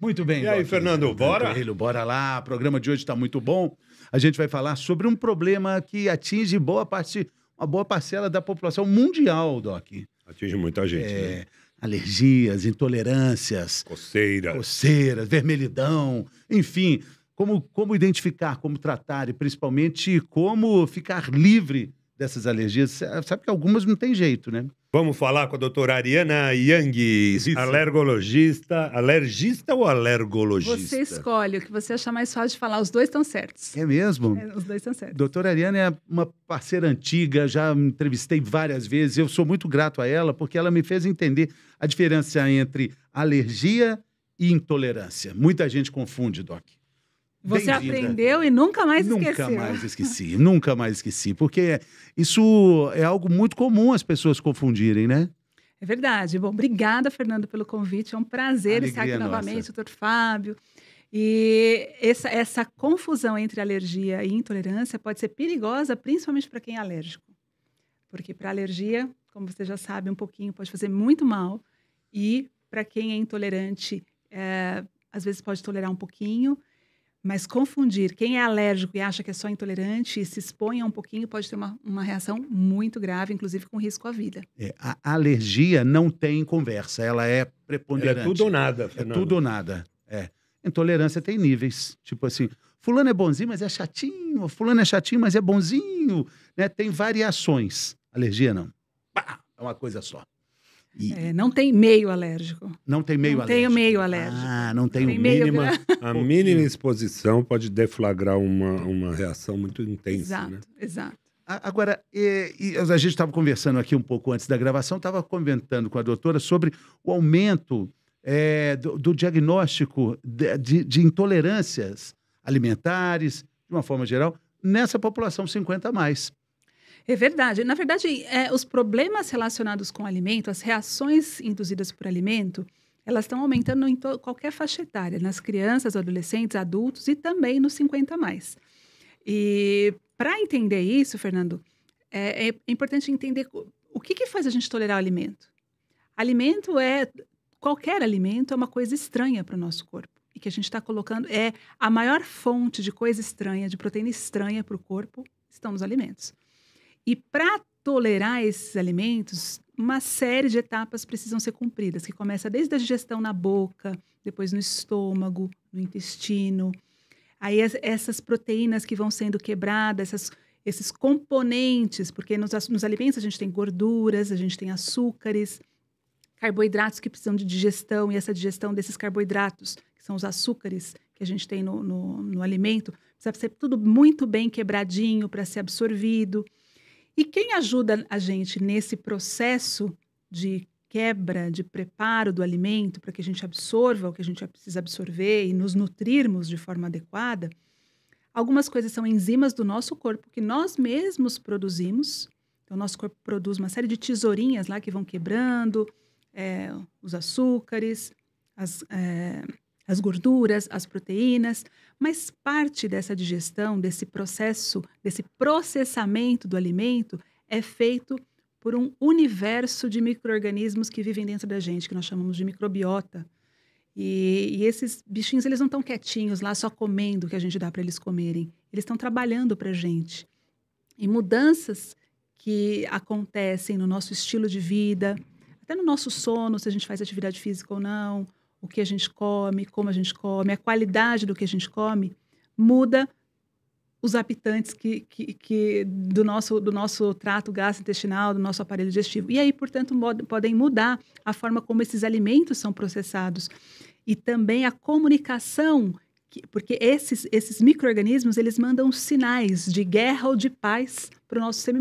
Muito bem. E aí, Fernando, bora? Carrilho, bora lá. O programa de hoje está muito bom. A gente vai falar sobre um problema que atinge boa parte, uma boa parcela da população mundial, Doc. Atinge muita gente, é, né? Alergias, intolerâncias. Coceiras. Coceiras, vermelhidão, enfim. Como, como identificar, como tratar e principalmente como ficar livre dessas alergias. Sabe que algumas não tem jeito, né? Vamos falar com a doutora Ariana Yang, alergologista. Alergista ou alergologista? Você escolhe o que você achar mais fácil de falar. Os dois estão certos. É mesmo? É, os dois estão certos. Doutora Ariana é uma parceira antiga, já me entrevistei várias vezes. Eu sou muito grato a ela, porque ela me fez entender a diferença entre alergia e intolerância. Muita gente confunde, Doc. Você né? aprendeu e nunca mais esqueceu. Nunca mais esqueci, nunca mais esqueci. Porque isso é algo muito comum as pessoas confundirem, né? É verdade. Bom, obrigada, Fernando, pelo convite. É um prazer Alegria estar aqui nossa. novamente, doutor Fábio. E essa, essa confusão entre alergia e intolerância pode ser perigosa, principalmente para quem é alérgico. Porque para alergia, como você já sabe um pouquinho, pode fazer muito mal. E para quem é intolerante, é, às vezes pode tolerar um pouquinho mas confundir quem é alérgico e acha que é só intolerante e se expõe a um pouquinho pode ter uma, uma reação muito grave, inclusive com risco à vida. É, a alergia não tem conversa, ela é preponderante. Ela é tudo ou nada, é Fernando. É tudo ou nada, é. Intolerância tem níveis, tipo assim, fulano é bonzinho, mas é chatinho, fulano é chatinho, mas é bonzinho, né? Tem variações. Alergia não. é uma coisa só. E... É, não tem meio alérgico. Não tem meio não alérgico. Tem meio alérgico. Ah, não tenho tem o mínimo. a mínima exposição pode deflagrar uma, uma reação muito intensa. Exato, né? exato. Agora, e, e a gente estava conversando aqui um pouco antes da gravação, estava comentando com a doutora sobre o aumento é, do, do, diagnóstico de, de, de, intolerâncias alimentares, de uma forma geral, nessa população 50 a mais. É verdade. Na verdade, é, os problemas relacionados com alimento, as reações induzidas por alimento, elas estão aumentando em qualquer faixa etária, nas crianças, adolescentes, adultos e também nos 50 mais. E para entender isso, Fernando, é, é importante entender o que, que faz a gente tolerar alimento. Alimento é qualquer alimento é uma coisa estranha para o nosso corpo e que a gente está colocando é a maior fonte de coisa estranha, de proteína estranha para o corpo, estão nos alimentos. E para tolerar esses alimentos, uma série de etapas precisam ser cumpridas, que começa desde a digestão na boca, depois no estômago, no intestino. Aí as, essas proteínas que vão sendo quebradas, essas, esses componentes, porque nos, nos alimentos a gente tem gorduras, a gente tem açúcares, carboidratos que precisam de digestão, e essa digestão desses carboidratos, que são os açúcares que a gente tem no, no, no alimento, precisa ser tudo muito bem quebradinho para ser absorvido. E quem ajuda a gente nesse processo de quebra, de preparo do alimento para que a gente absorva o que a gente precisa absorver e nos nutrirmos de forma adequada, algumas coisas são enzimas do nosso corpo que nós mesmos produzimos. Então, nosso corpo produz uma série de tesourinhas lá que vão quebrando é, os açúcares, as, eh, as gorduras, as proteínas, mas parte dessa digestão, desse processo, desse processamento do alimento é feito por um universo de microorganismos que vivem dentro da gente, que nós chamamos de microbiota. E, e esses bichinhos, eles não estão quietinhos lá só comendo o que a gente dá para eles comerem. Eles estão trabalhando para a gente. E mudanças que acontecem no nosso estilo de vida, até no nosso sono, se a gente faz atividade física ou não, o que a gente come, como a gente come, a qualidade do que a gente come, muda os habitantes que, que, que, do, nosso, do nosso trato gastrointestinal, do nosso aparelho digestivo. E aí, portanto, podem mudar a forma como esses alimentos são processados e também a comunicação, porque esses, esses micro-organismos, eles mandam sinais de guerra ou de paz para o nosso sistema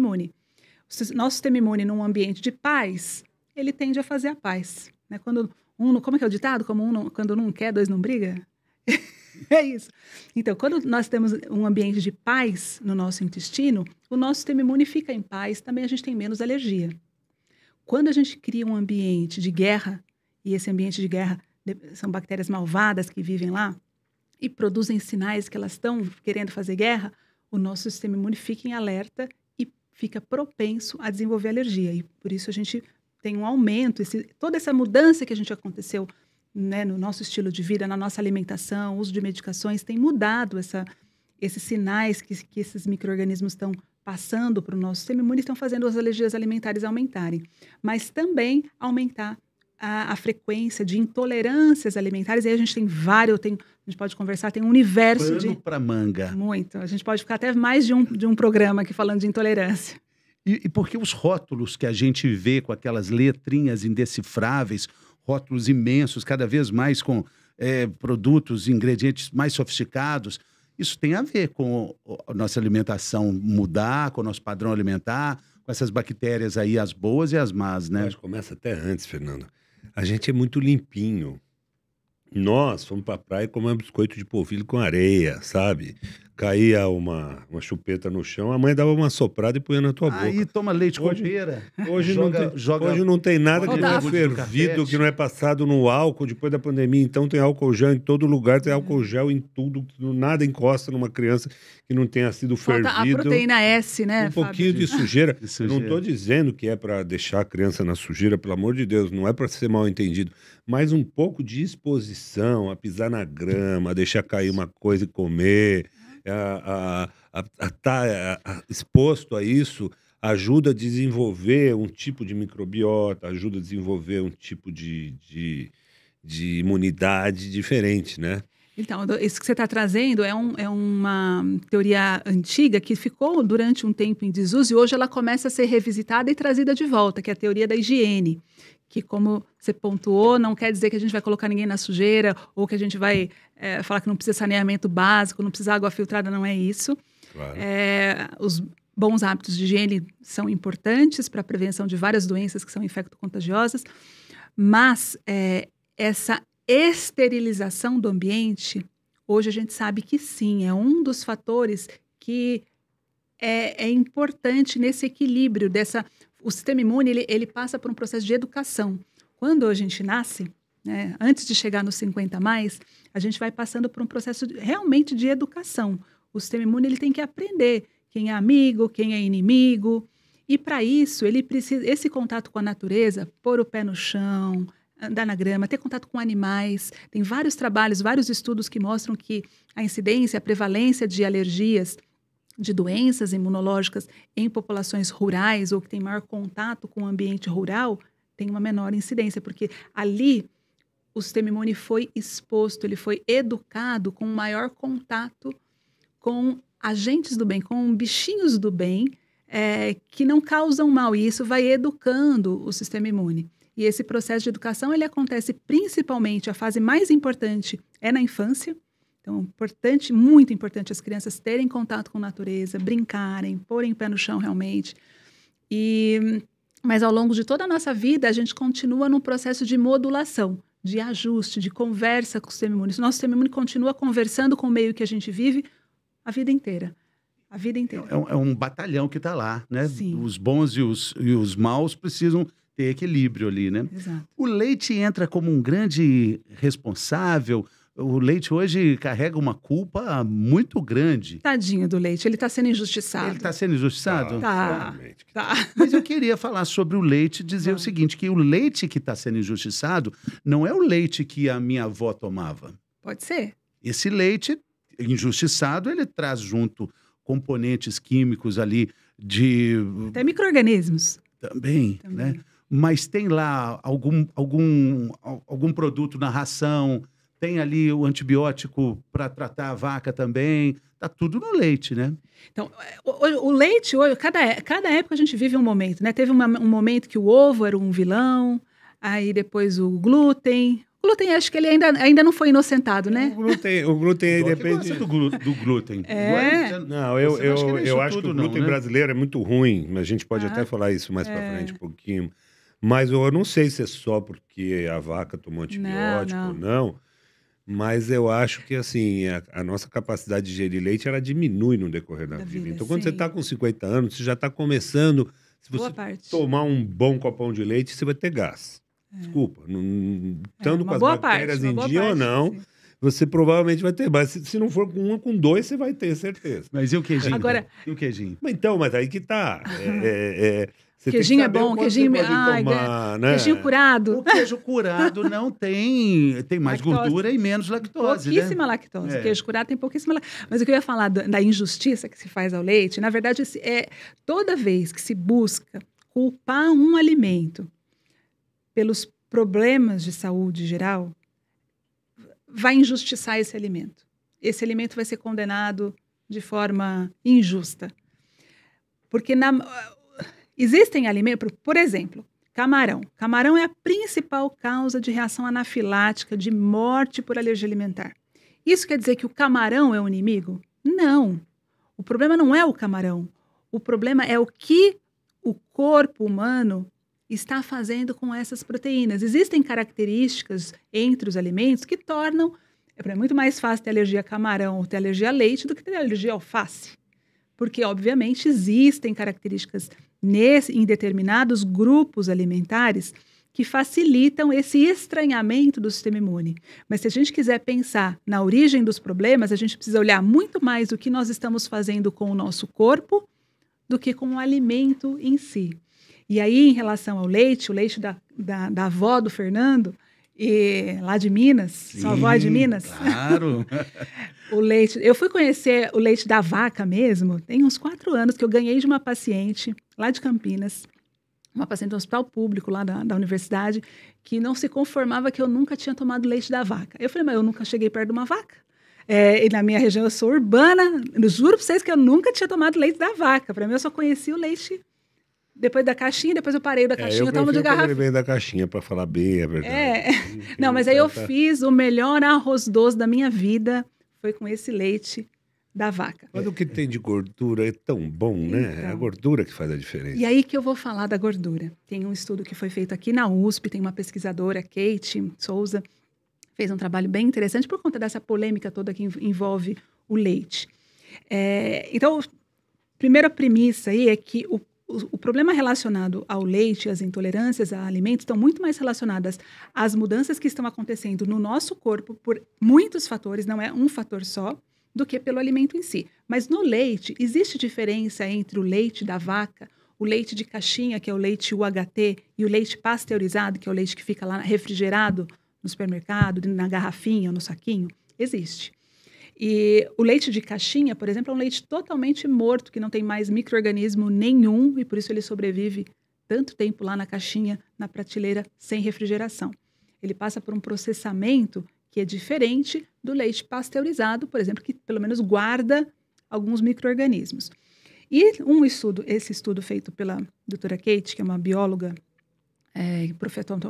nosso sistema num ambiente de paz, ele tende a fazer a paz. Né? Quando um, como é que é o ditado? Como um não, quando um quer, dois não briga? é isso. Então, quando nós temos um ambiente de paz no nosso intestino, o nosso sistema imune fica em paz, também a gente tem menos alergia. Quando a gente cria um ambiente de guerra, e esse ambiente de guerra são bactérias malvadas que vivem lá e produzem sinais que elas estão querendo fazer guerra, o nosso sistema imune fica em alerta e fica propenso a desenvolver alergia. E por isso a gente tem um aumento, esse, toda essa mudança que a gente aconteceu né, no nosso estilo de vida, na nossa alimentação, uso de medicações, tem mudado essa, esses sinais que, que esses micro-organismos estão passando para o nosso sistema imune, estão fazendo as alergias alimentares aumentarem. Mas também aumentar a, a, frequência de intolerâncias alimentares. E aí a gente tem vários, tem, a gente pode conversar, tem um universo Pano de. para manga. Muito. A gente pode ficar até mais de um, de um programa aqui falando de intolerância. E, e porque os rótulos que a gente vê com aquelas letrinhas indecifráveis, rótulos imensos, cada vez mais com é, produtos, ingredientes mais sofisticados, isso tem a ver com a nossa alimentação mudar, com o nosso padrão alimentar, com essas bactérias aí, as boas e as más, né? Mas começa até antes, Fernando. A gente é muito limpinho. Nós fomos a praia e comemos biscoito de polvilho com areia, sabe? caía uma, uma chupeta no chão, a mãe dava uma soprada e punha na tua boca. Aí toma leite hoje, com beira Hoje, joga, não tem, joga, hoje não tem nada que não é fervido, que não é passado no álcool depois da pandemia. Então tem álcool gel em todo lugar, tem álcool hum. gel em tudo. Nada encosta numa criança que não tenha sido Falta fervido. A proteína S, né? Um Fábio? pouquinho de sujeira. de sujeira. Não estou dizendo que é para deixar a criança na sujeira, pelo amor de Deus, não é para ser mal entendido. Mas um pouco de exposição a pisar na grama, a deixar cair uma coisa e comer é, a estar tá, é, exposto a isso ajuda a desenvolver um tipo de microbiota, ajuda a desenvolver um tipo de, de, de imunidade diferente, né? Então, isso que você está trazendo é, um, é, uma teoria antiga que ficou durante um tempo em desuso e hoje ela começa a ser revisitada e trazida de volta, que é a teoria da higiene, que, como você pontuou, não quer dizer que a gente vai colocar ninguém na sujeira ou que a gente vai é, falar que não precisa saneamento básico, não precisa água filtrada, não é isso. Claro. É, os bons hábitos de higiene são importantes para a prevenção de várias doenças que são infecto-contagiosas, mas é, essa esterilização do ambiente, hoje a gente sabe que sim, é um dos fatores que é, é importante nesse equilíbrio dessa o sistema imune ele, ele passa por um processo de educação. Quando a gente nasce, né, antes de chegar nos 50 mais, a gente vai passando por um processo de, realmente de educação. O sistema imune ele tem que aprender quem é amigo, quem é inimigo. E para isso, ele precisa esse contato com a natureza, pôr o pé no chão, andar na grama, ter contato com animais. Tem vários trabalhos, vários estudos que mostram que a incidência, a prevalência de alergias de doenças imunológicas em populações rurais ou que tem maior contato com o ambiente rural tem uma menor incidência, porque ali o sistema imune foi exposto, ele foi educado com maior contato com agentes do bem, com bichinhos do bem é, que não causam mal, e isso vai educando o sistema imune. E esse processo de educação ele acontece principalmente, a fase mais importante é na infância, então, importante, muito importante as crianças terem contato com a natureza, brincarem, porem o pé no chão realmente. E mas ao longo de toda a nossa vida, a gente continua num processo de modulação, de ajuste, de conversa com o sistema imune. O nosso sistema imune continua conversando com o meio que a gente vive a vida inteira. A vida inteira. É, um, é um batalhão que está lá, né? Sim. Os bons e os, e os maus precisam ter equilíbrio ali, né? Exato. O leite entra como um grande responsável o leite hoje carrega uma culpa muito grande. Tadinho do leite, ele está sendo injustiçado. Ele está sendo injustiçado? Tá, tá. tá. Mas eu queria falar sobre o leite, dizer tá. o seguinte: que o leite que está sendo injustiçado não é o leite que a minha avó tomava. Pode ser. Esse leite injustiçado, ele traz junto componentes químicos ali de. Até micro-organismos. Também, né? Também, né? Mas tem lá algum, algum, algum produto na ração tem ali o antibiótico para tratar a vaca também. Tá tudo no leite, né? Então, o, o leite hoje, cada, cada época a gente vive um momento, né? Teve uma, um momento que o ovo era um vilão, aí depois o glúten. O glúten, acho que ele ainda, ainda não foi inocentado, né? O glúten, o glúten depende. Do, do glúten. É. Não, eu, eu, acho que, eu acho que o glúten não, né? brasileiro é muito ruim. A gente pode ah, até falar isso mais é. para frente um pouquinho. Mas eu não sei se é só porque a vaca tomou antibiótico não, não. ou não mas eu acho que, assim, a, a, nossa capacidade de gerir leite, ela diminui no decorrer da, da vida. vida. Então, quando sim. você está com 50 anos, você já está começando... Se você tomar um bom copão de leite, você vai ter gás. É. Desculpa, é, tanto estando é, com as bactérias parte, em dia parte, ou não, sim você provavelmente vai ter. Mas se, se não for com uma, com dois, você vai ter certeza. Mas e o queijinho? Agora... E o queijinho? Então, mas aí que tá. é, é, é você queijinho é bom, queijinho pode né? né? queijinho curado. O queijo curado não tem tem mais lactose. gordura e menos lactose, né? pouquíssima né? lactose. É. Queijo curado tem pouquíssima lactose. Mas o que eu ia falar da injustiça que se faz ao leite, na verdade é toda vez que se busca culpar um alimento pelos problemas de saúde geral, vai injustiçar esse alimento. Esse alimento vai ser condenado de forma injusta. Porque na, existem alimentos, por exemplo, camarão. Camarão é a principal causa de reação anafilática, de morte por alergia alimentar. Isso quer dizer que o camarão é o inimigo? Não. O problema não é o camarão. O problema é o que o corpo humano está fazendo com essas proteínas. Existem características entre os alimentos que tornam é muito mais fácil ter alergia a camarão ou ter alergia a leite do que ter alergia a alface. Porque, obviamente, existem características nesse, em determinados grupos alimentares que facilitam esse estranhamento do sistema imune. Mas se a gente quiser pensar na origem dos problemas, a gente precisa olhar muito mais o que nós estamos fazendo com o nosso corpo do que com o alimento em si. E aí, em relação ao leite, o leite da, da, da avó do Fernando, e lá de Minas, Sim, sua avó é de Minas. Claro! o leite. Eu fui conhecer o leite da vaca mesmo, tem uns quatro anos que eu ganhei de uma paciente lá de Campinas, uma paciente do hospital público lá da, da universidade, que não se conformava que eu nunca tinha tomado leite da vaca. Eu falei, mas eu nunca cheguei perto de uma vaca. É, e na minha região eu sou urbana, eu juro para vocês que eu nunca tinha tomado leite da vaca. Para mim eu só conhecia o leite depois da caixinha, depois eu parei da caixinha, é, eu tomo de garrafa. veio da caixinha para falar bem, é verdade. É. é. Não, mas tá, aí eu tá. fiz o melhor arroz doce da minha vida, foi com esse leite da vaca. Mas o que tem de gordura é tão bom, né? Então, é a então. gordura que faz a diferença. E aí que eu vou falar da gordura. Tem um estudo que foi feito aqui na USP, tem uma pesquisadora, Kate Souza, fez um trabalho bem interessante por conta dessa polêmica toda que envolve o leite. É, então, primeira premissa aí é que o o, o problema relacionado ao leite, as intolerâncias a alimentos, estão muito mais relacionadas às mudanças que estão acontecendo no nosso corpo por muitos fatores, não é um fator só, do que pelo alimento em si. Mas no leite, existe diferença entre o leite da vaca, o leite de caixinha, que é o leite UHT, e o leite pasteurizado, que é o leite que fica lá refrigerado no supermercado, na garrafinha, ou no saquinho? Existe. E o leite de caixinha, por exemplo, é um leite totalmente morto, que não tem mais microorganismo nenhum e por isso ele sobrevive tanto tempo lá na caixinha, na prateleira, sem refrigeração. Ele passa por um processamento que é diferente do leite pasteurizado, por exemplo, que pelo menos guarda alguns microorganismos. E um estudo, esse estudo feito pela doutora Kate, que é uma bióloga, é,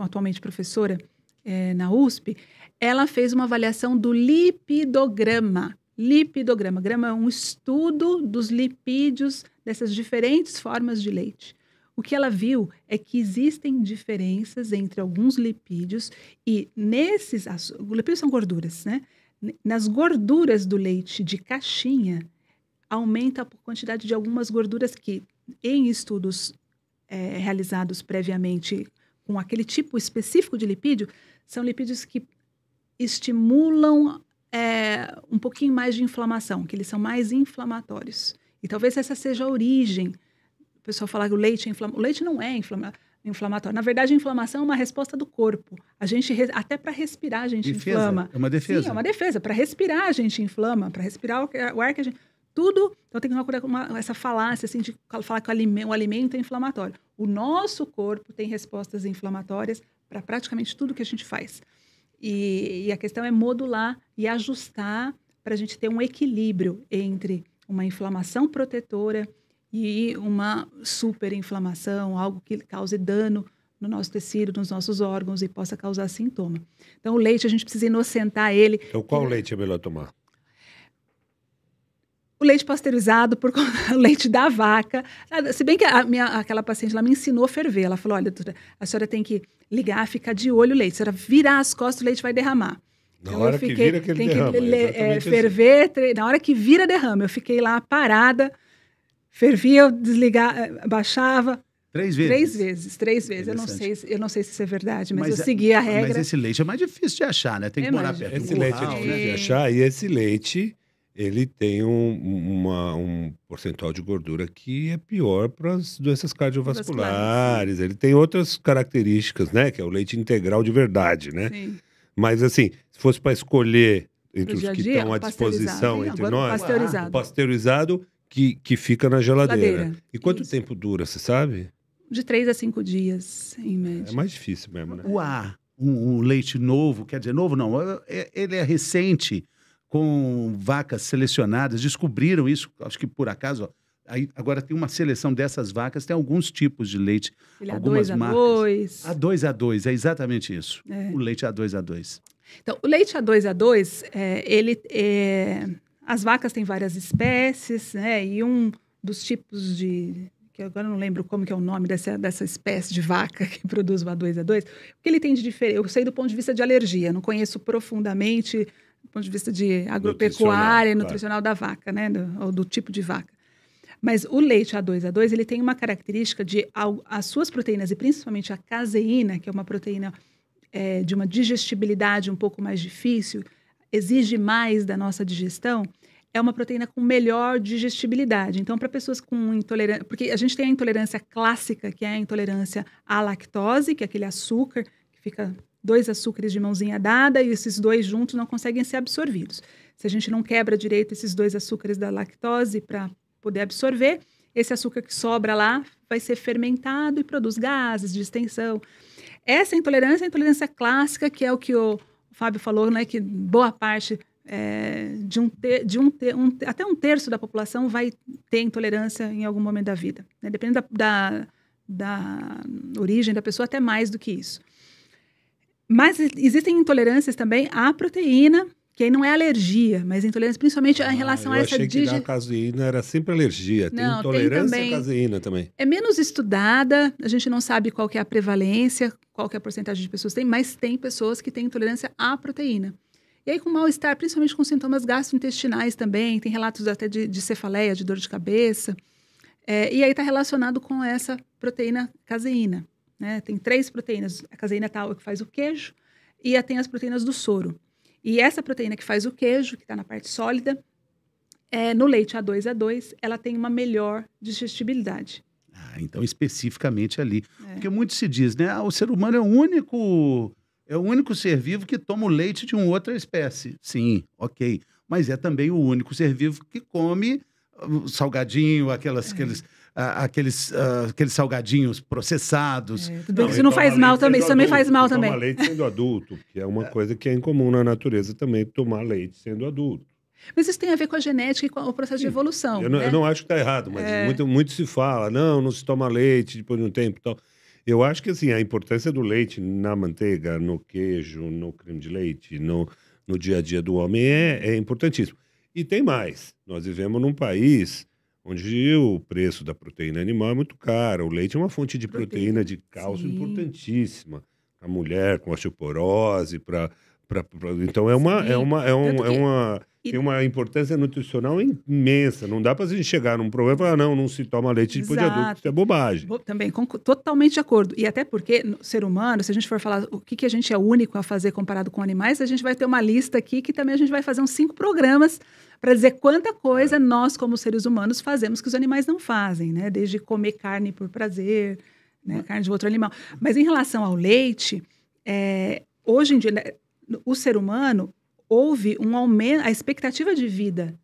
atualmente professora é, na USP, ela fez uma avaliação do lipidograma. Lipidograma, grama é um estudo dos lipídios dessas diferentes formas de leite. O que ela viu é que existem diferenças entre alguns lipídios e nesses lipídios são gorduras, né? Nas gorduras do leite de caixinha aumenta a quantidade de algumas gorduras que, em estudos é, realizados previamente com aquele tipo específico de lipídio são lipídios que estimulam é, um pouquinho mais de inflamação, que eles são mais inflamatórios. E talvez essa seja a origem. O pessoal falar que o leite é inflamatório. O leite não é inflamatório. Na verdade, a inflamação é uma resposta do corpo. A gente, re... até para respirar, a gente defesa. inflama. É uma defesa. Sim, é uma defesa. Para respirar, a gente inflama. Para respirar o ar que a gente tudo. Então tem que procurar uma, essa falácia assim, de falar que o alimento, o alimento é inflamatório. O nosso corpo tem respostas inflamatórias para praticamente tudo que a gente faz. E, e a questão é modular e ajustar para a gente ter um equilíbrio entre uma inflamação protetora e uma superinflamação, algo que cause dano no nosso tecido, nos nossos órgãos e possa causar sintoma. Então, o leite, a gente precisa inocentar ele. Então, qual leite é melhor tomar? o leite pasteurizado por o leite da vaca. Se bem que a minha, aquela paciente lá me ensinou a ferver. Ela falou: olha, doutora, a senhora tem que ligar, ficar de olho o leite. A senhora virar as costas, o leite vai derramar. Na então, hora fiquei, que vira aquele tem derrama. Que, é, assim. ferver, assim. tre... na hora que vira derrama. Eu fiquei lá parada, fervia, eu desligava, eh, baixava, Três vezes? Três vezes, três vezes. Eu não, sei, eu não sei se isso é verdade, mas, mas eu é, segui a regra. Mas esse leite é mais difícil de achar, né? Tem que é morar perto. Né? Esse leite é difícil de achar e esse leite ele tem um, uma, um percentual de gordura que é pior para as doenças cardiovasculares. Né? Ele tem outras características, né? Que é o leite integral de verdade, né? Sim. Mas assim, se fosse para escolher entre os que estão à disposição entre nós, pasteurizado. pasteurizado, que, que fica na geladeira. geladeira. E quanto Isso. tempo dura, você sabe? De três a cinco dias, em média. É mais difícil mesmo, né? O ar, um, um leite novo, quer dizer, novo não, é, é, ele é recente com vacas selecionadas, descobriram isso, acho que por acaso, ó, Aí, agora tem uma seleção dessas vacas, tem alguns tipos de leite, Ele é algumas A2, marcas. A2. A2, é exatamente isso. É. O leite A2, A2. Então, o leite A2, A2, é, ele, é, as vacas têm várias espécies, né? E um dos tipos de... que Agora eu não lembro como que é o nome dessa, dessa espécie de vaca que produz o A2, A2. O que ele tem de diferente? Eu sei do ponto de vista de alergia, não conheço profundamente do ponto de vista de agropecuária nutricional, nutricional da vaca, né? Do, ou do tipo de vaca. Mas o leite A2A2, ele tem uma característica de as suas proteínas, e principalmente a caseína, que é uma proteína é, de uma digestibilidade um pouco mais difícil, exige mais da nossa digestão, é uma proteína com melhor digestibilidade. Então, para pessoas com intolerância, porque a gente tem a intolerância clássica, que é a intolerância à lactose, que é aquele açúcar que fica dois açúcares de mãozinha dada e esses dois juntos não conseguem ser absorvidos. Se a gente não quebra direito esses dois açúcares da lactose para poder absorver, esse açúcar que sobra lá vai ser fermentado e produz gases, distensão. Essa intolerância é a intolerância clássica, que é o que o Fábio falou, né, que boa parte é, de, um, ter, de um, ter, um, até um terço da população vai ter intolerância em algum momento da vida. Né? Dependendo da, da, da origem da pessoa, até mais do que isso. Mas existem intolerâncias também à proteína, que aí não é alergia, mas intolerância principalmente ah, em relação eu a essa achei digi... que a caseína era sempre alergia, tem não, intolerância tem também... à caseína também. É menos estudada, a gente não sabe qual é a prevalência, qual é a porcentagem de pessoas que tem, mas tem pessoas que têm intolerância à proteína. E aí com mal-estar, principalmente com sintomas gastrointestinais também, tem relatos até de, de cefaleia, de dor de cabeça. É, e aí está relacionado com essa proteína caseína. Né? Tem três proteínas: a caseína tal é que faz o queijo e tem as proteínas do soro. E essa proteína que faz o queijo, que está na parte sólida, é, no leite A2A2, ela tem uma melhor digestibilidade. Ah, então especificamente ali. É. Porque muito se diz, né? Ah, o ser humano é o único é o único ser vivo que toma o leite de uma outra espécie. Sim, ok. Mas é também o único ser vivo que come ah, salgadinho, aquelas, é. aqueles aqueles, aqueles salgadinhos processados. É, não, isso não então, faz mal então, também, isso também faz mal também. Tomar leite sendo adulto, que é uma é. coisa que é incomum na natureza também, tomar leite sendo adulto. Mas isso tem a ver com a genética e com o processo Sim. de evolução. Eu, né? não, eu não, acho que está errado, mas é. muito, muito se fala, não, não se toma leite depois de um tempo tal. Eu acho que assim, a importância do leite na manteiga, no queijo, no creme de leite, no, no dia a dia do homem é, é importantíssimo. E tem mais. Nós vivemos num país onde o preço da proteína animal é muito caro. O leite é uma fonte de proteína, proteína de cálcio Sim. importantíssima. A mulher com osteoporose, para. Pra, pra, então é uma, é uma, é, um, é uma tem uma importância nutricional imensa. Não dá para a gente chegar num problema e falar, não, não se toma leite depois tipo de adulto, isso é bobagem. Também, totalmente de acordo. E até porque, no ser humano, se a gente for falar o que, que a gente é único a fazer comparado com animais, a gente vai ter uma lista aqui que também a gente vai fazer uns cinco programas para dizer quanta coisa é. nós, como seres humanos, fazemos que os animais não fazem, né? Desde comer carne por prazer, né? Hum. carne de outro animal. Mas em relação ao leite, é, hoje em dia, né, o ser humano houve um aumento, a expectativa de vida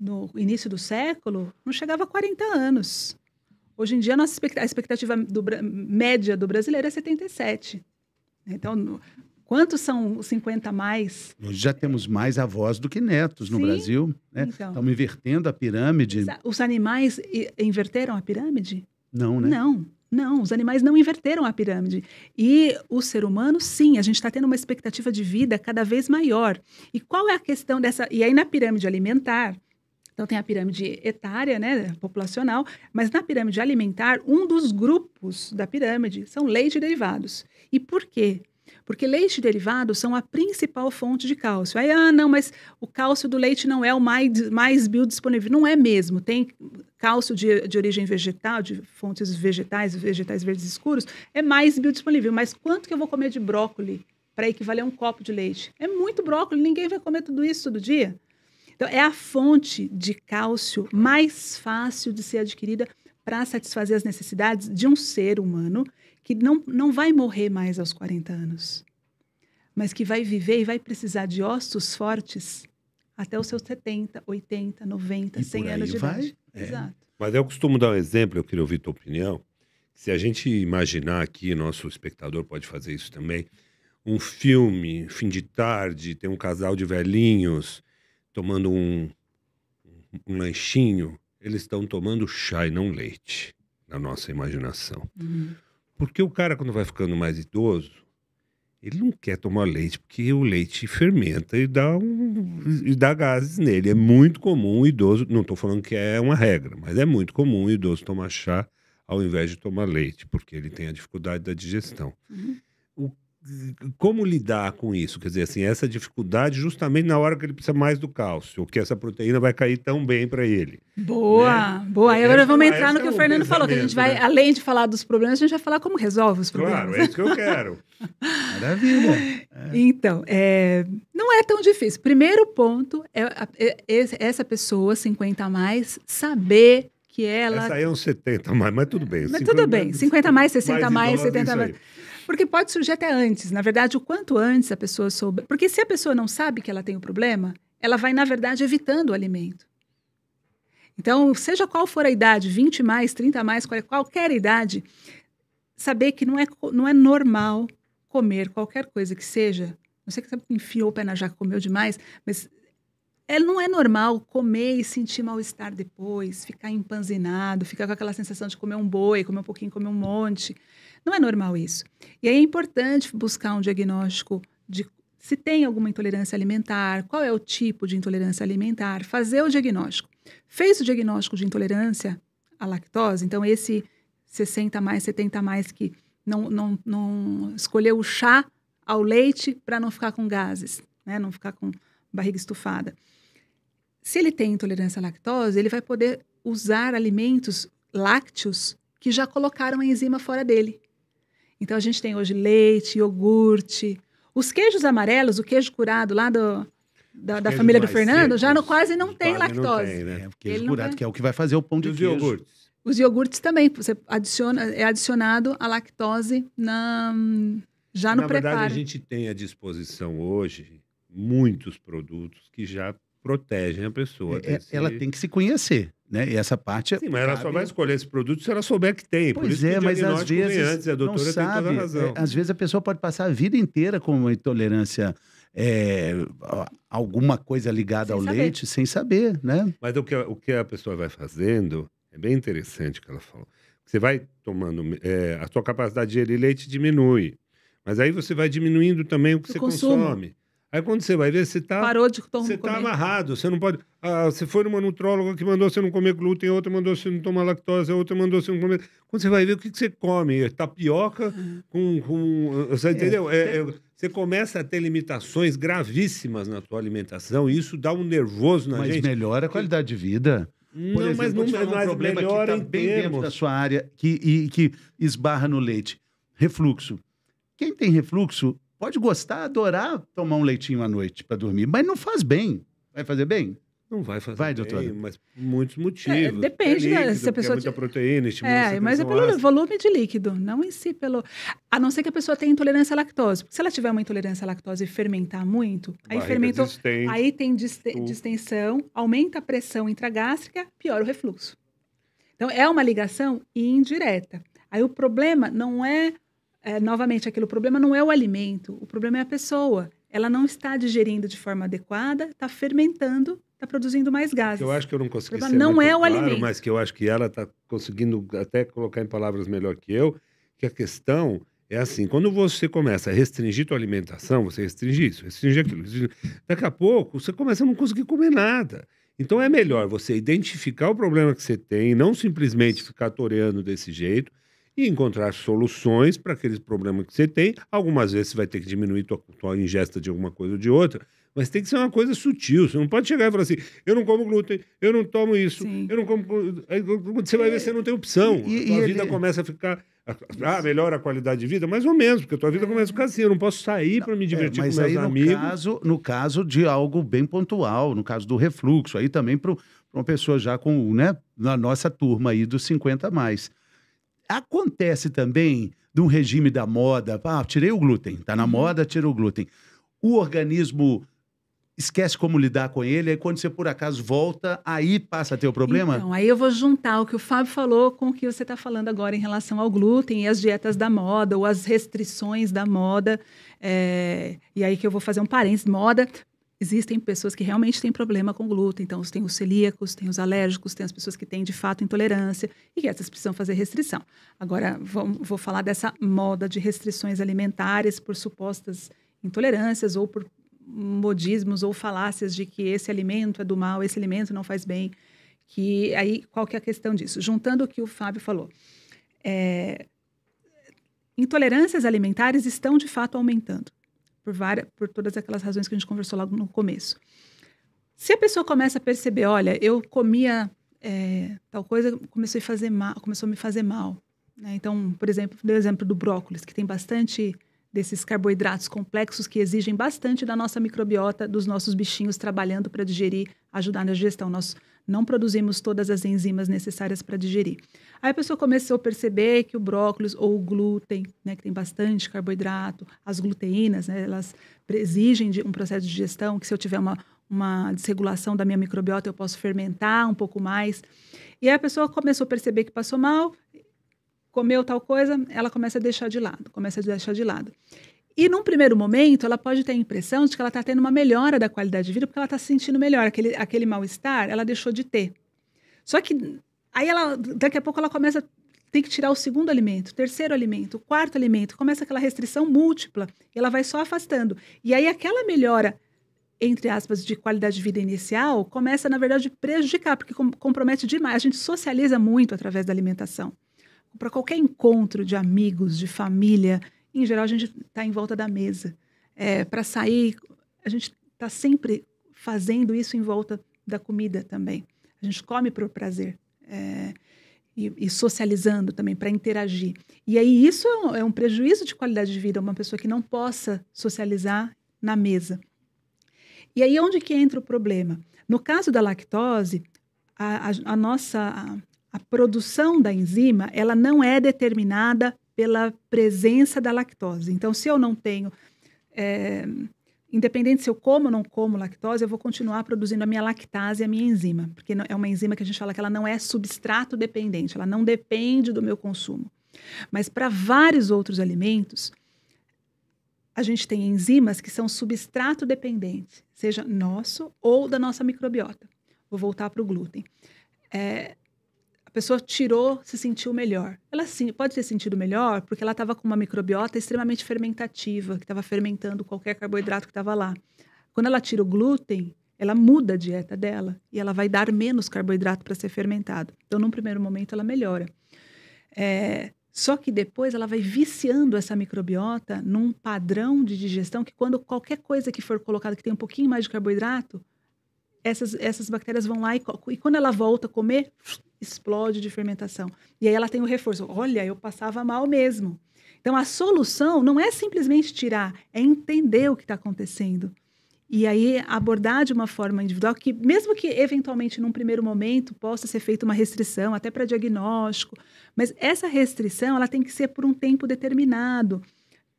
no início do século não chegava a 40 anos. Hoje em dia, a, nossa expectativa, a expectativa do, média do brasileiro é 77. Então, Quantos são os 50 mais? Hoje já temos mais avós do que netos no Sim, Brasil. Né? Então. Estamos invertendo a pirâmide. Os animais inverteram a pirâmide? Não, né? Não. Não, os animais não inverteram a pirâmide. E o ser humano, sim, a gente está tendo uma expectativa de vida cada vez maior. E qual é a questão dessa. E aí, na pirâmide alimentar, então tem a pirâmide etária, né, populacional, mas na pirâmide alimentar, um dos grupos da pirâmide são leite e derivados. E por quê? porque leite e derivados são a principal fonte de cálcio. Aí, ah, não, mas o cálcio do leite não é o mais, mais biodisponível. Não é mesmo. Tem cálcio de, de origem vegetal, de fontes vegetais, vegetais verdes escuros, é mais biodisponível. Mas quanto que eu vou comer de brócoli para equivaler a um copo de leite? É muito brócoli, ninguém vai comer tudo isso todo dia. Então, é a fonte de cálcio mais fácil de ser adquirida para satisfazer as necessidades de um ser humano que não, não vai morrer mais aos 40 anos, mas que vai viver e vai precisar de ossos fortes até os seus 70, 80, 90, e 100 anos de vai? idade. É. Exato. Mas eu costumo dar um exemplo, eu queria ouvir tua opinião. Se a gente imaginar aqui, nosso espectador pode fazer isso também, um filme, fim de tarde, tem um casal de velhinhos tomando um, um lanchinho, eles estão tomando chá e não leite, na nossa imaginação. Uhum. Porque o cara, quando vai ficando mais idoso, ele não quer tomar leite, porque o leite fermenta e dá, um, e dá gases nele. É muito comum o idoso, não estou falando que é uma regra, mas é muito comum o idoso tomar chá ao invés de tomar leite, porque ele tem a dificuldade da digestão. Uhum como lidar com isso? Quer dizer, assim, essa dificuldade justamente na hora que ele precisa mais do cálcio, que essa proteína vai cair tão bem para ele. Boa, né? boa. E agora vamos é entrar no que o Fernando falou, que a gente vai, né? além de falar dos problemas, a gente vai falar como resolve os problemas. Claro, é isso que eu quero. Maravilha. É. Então, é, não é tão difícil. Primeiro ponto é, é, é essa pessoa, 50 a mais, saber que ela. Essa aí é uns um 70 a mais, mas tudo bem. Mas 50, tudo bem, 50 mais, 60 mais, mais 70 mais. Porque pode surgir até antes. Na verdade, o quanto antes a pessoa souber. Porque se a pessoa não sabe que ela tem o problema, ela vai, na verdade, evitando o alimento. Então, seja qual for a idade, 20 mais, 30 mais, é, qualquer idade, saber que não é, não é normal comer qualquer coisa que seja. Não sei que você enfiou o pé na jaca, comeu demais, mas é, não é normal comer e sentir mal-estar depois, ficar empanzinado, ficar com aquela sensação de comer um boi, comer um pouquinho, comer um monte. Não é normal isso. E aí é importante buscar um diagnóstico de se tem alguma intolerância alimentar, qual é o tipo de intolerância alimentar, fazer o diagnóstico. Fez o diagnóstico de intolerância à lactose, então esse 60 mais, 70 mais que não, não, não escolheu o chá ao leite para não ficar com gases, né? não ficar com barriga estufada. Se ele tem intolerância à lactose, ele vai poder usar alimentos lácteos que já colocaram a enzima fora dele. Então a gente tem hoje leite, iogurte, os queijos amarelos, o queijo curado lá do, da, da família do Fernando, já quase não tem lactose. Né? Não tem, né? Queijo ele curado, que é o que vai fazer o pão de Os iogurtes. Os iogurtes também, você adiciona, é adicionado a lactose na, já no preparo. Na verdade, a gente tem à disposição hoje muitos produtos que já protegem a pessoa. É, é, desse... Ela tem que se conhecer, né? E essa parte. É Sim, mas ela só vai escolher esse produto se ela souber que tem. Pois Por isso é, que mas às vezes. Antes, a doutora não sabe, tem toda a é, razão. É, às vezes a pessoa pode passar a vida inteira com uma intolerância. É, alguma coisa ligada sem ao saber. leite sem saber, né? Mas o que, a, o que a pessoa vai fazendo é bem interessante o que ela falou. Você vai tomando. a sua capacidade de gerir leite diminui. Mas aí você vai diminuindo também o que você consumo. consome. Aí quando você vai ver, você está. Parou de tomar. Você está amarrado, você não pode. Ah, você foi numa nutróloga que mandou você não comer glúten, outra mandou você não tomar lactose, outra mandou você não comer. Quando você vai ver o que, que você come, é tapioca com. com ah, você entendeu? É. é, é, você começa a ter limitações gravíssimas na sua alimentação, e isso dá um nervoso na Mas gente. Mas melhora a qualidade de vida. Por não, exemplo, mas não é um mas problema que temos tá bem dentro da sua área que, e, que esbarra no leite. Refluxo. Quem tem refluxo pode gostar, adorar tomar um leitinho à noite para dormir, mas não faz bem. Vai fazer bem? Não vai fazer vai, doutora. bem, mas por muitos é, motivos. É, depende é líquido, né, se a pessoa. É muita proteína, estimula É, mas é pelo ácido. volume de líquido, não em si pelo. A não ser que a pessoa tenha intolerância à lactose. Porque se ela tiver uma intolerância à lactose e fermentar muito, aí fermentou. aí tem distensão, aumenta a pressão intragástrica, piora o refluxo. Então é uma ligação indireta. Aí o problema não é é, novamente, aquele problema não é o alimento, o problema é a pessoa. Ela não está digerindo de forma adequada, está fermentando, está produzindo mais gases. Eu acho que eu não consegui ser não é o claro, alimento. mas que eu acho que ela está conseguindo até colocar em palavras melhor que eu, que a questão é assim, quando você começa a restringir sua alimentação, você restringe isso, restringe aquilo, restringe... daqui a pouco você começa a não conseguir comer nada. Então é melhor você identificar o problema que você tem, não simplesmente ficar toreando desse jeito, e encontrar soluções para aqueles problemas que você tem. Algumas vezes você vai ter que diminuir tua, tua ingesta de alguma coisa ou de outra, mas tem que ser uma coisa sutil. Você não pode chegar e falar assim: eu não como glúten, eu não tomo isso, Sim. eu não como. Aí, você vai ver é. que você não tem opção. E, e a tua e vida ele... começa a ficar. Ah, melhora a qualidade de vida? Mais ou menos, porque a tua vida é. começa a ficar assim. Eu não posso sair para me é, divertir é, mas com meus aí, amigos. No caso, no caso de algo bem pontual, no caso do refluxo, aí também para uma pessoa já com, né, na nossa turma aí dos 50 a mais. Acontece também de um regime da moda, ah, tirei o glúten, tá na uhum. moda, tirei o glúten. O organismo esquece como lidar com ele, aí quando você por acaso volta, aí passa a ter o problema? Então, aí eu vou juntar o que o Fábio falou com o que você está falando agora em relação ao glúten e as dietas da moda, ou as restrições da moda. É... E aí que eu vou fazer um parênteses, moda, existem pessoas que realmente têm problema com glúten. Então, tem os celíacos, tem os alérgicos, tem as pessoas que têm de fato intolerância e que essas precisam fazer restrição. Agora, vou, vou falar dessa moda de restrições alimentares por supostas intolerâncias ou por modismos ou falácias de que esse alimento é do mal, esse alimento não faz bem. Que aí, qual que é a questão disso? Juntando o que o Fábio falou. É, intolerâncias alimentares estão de fato aumentando por, várias, por todas aquelas razões que a gente conversou logo no começo. Se a pessoa começa a perceber, olha, eu comia é, tal coisa, começou a fazer mal, começou a me fazer mal. Né? Então, por exemplo, no exemplo do brócolis, que tem bastante desses carboidratos complexos que exigem bastante da nossa microbiota, dos nossos bichinhos trabalhando para digerir, ajudar na digestão. nosso não produzimos todas as enzimas necessárias para digerir. Aí a pessoa começou a perceber que o brócolis ou o glúten, né, que tem bastante carboidrato, as gluteínas, né, elas exigem um processo de digestão, que se eu tiver uma, uma desregulação da minha microbiota, eu posso fermentar um pouco mais. E aí a pessoa começou a perceber que passou mal, comeu tal coisa, ela começa a deixar de lado, começa a deixar de lado. E num primeiro momento, ela pode ter a impressão de que ela está tendo uma melhora da qualidade de vida, porque ela está se sentindo melhor. Aquele, aquele mal-estar, ela deixou de ter. Só que aí ela, daqui a pouco, ela começa tem que tirar o segundo alimento, o terceiro alimento, o quarto alimento, começa aquela restrição múltipla, e ela vai só afastando. E aí aquela melhora, entre aspas, de qualidade de vida inicial, começa, na verdade, prejudicar, porque compromete demais. A gente socializa muito através da alimentação. Para qualquer encontro de amigos, de família, em geral, a gente está em volta da mesa. É, para sair, a gente está sempre fazendo isso em volta da comida também. A gente come por prazer. É, e, e, socializando também para interagir. E aí isso é um, é um, prejuízo de qualidade de vida, uma pessoa que não possa socializar na mesa. E aí onde que entra o problema? No caso da lactose, a, a, a nossa a, a produção da enzima ela não é determinada pela presença da lactose. Então, se eu não tenho, é, independente se eu como ou não como lactose, eu vou continuar produzindo a minha lactase, a minha enzima, porque é uma enzima que a gente fala que ela não é substrato dependente, ela não depende do meu consumo. Mas para vários outros alimentos, a gente tem enzimas que são substrato dependentes, seja nosso ou da nossa microbiota. Vou voltar para o glúten. É, a pessoa tirou, se sentiu melhor. Ela sim, pode ter sentido melhor porque ela estava com uma microbiota extremamente fermentativa, que estava fermentando qualquer carboidrato que estava lá. Quando ela tira o glúten, ela muda a dieta dela e ela vai dar menos carboidrato para ser fermentado. Então, num primeiro momento, ela melhora. É, só que depois ela vai viciando essa microbiota num padrão de digestão que, quando qualquer coisa que for colocada que tem um pouquinho mais de carboidrato, essas, essas bactérias vão lá e, e quando ela volta a comer, explode de fermentação. E aí ela tem o reforço. Olha, eu passava mal mesmo. Então a solução não é simplesmente tirar, é entender o que está acontecendo. E aí abordar de uma forma individual que, mesmo que eventualmente num primeiro momento possa ser feita uma restrição, até para diagnóstico, mas essa restrição ela tem que ser por um tempo determinado,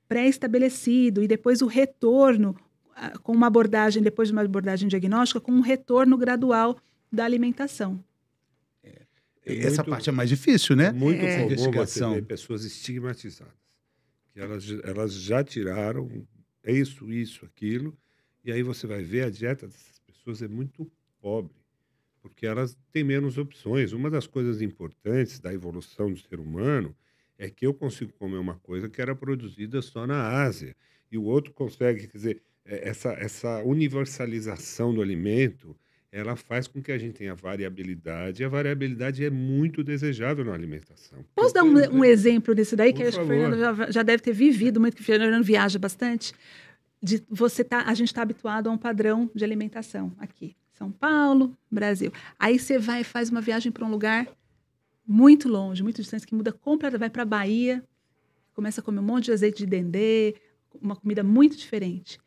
pré-estabelecido, e depois o retorno com uma abordagem, depois de uma abordagem diagnóstica, com um retorno gradual da alimentação. É, é Essa muito, parte é mais difícil, né? Muito é. investigação. Você pessoas estigmatizadas. Que elas, elas já tiraram é isso, isso, aquilo. E aí você vai ver a dieta dessas pessoas é muito pobre, porque elas têm menos opções. Uma das coisas importantes da evolução do ser humano é que eu consigo comer uma coisa que era produzida só na Ásia e o outro consegue, quer dizer, é, essa, essa universalização do alimento, ela faz com que a gente tenha variabilidade, e a variabilidade é muito desejável na alimentação. Posso dar um, um exemplo disso daí, Por que favor. acho que o Fernando já, já deve ter vivido muito, que o Fernando viaja bastante, de você tá, a gente está habituado a um padrão de alimentação aqui, São Paulo, Brasil. Aí você vai e faz uma viagem para um lugar muito longe, muito distante, que muda completamente, vai para a Bahia, começa a comer um monte de azeite de dendê, uma comida muito diferente.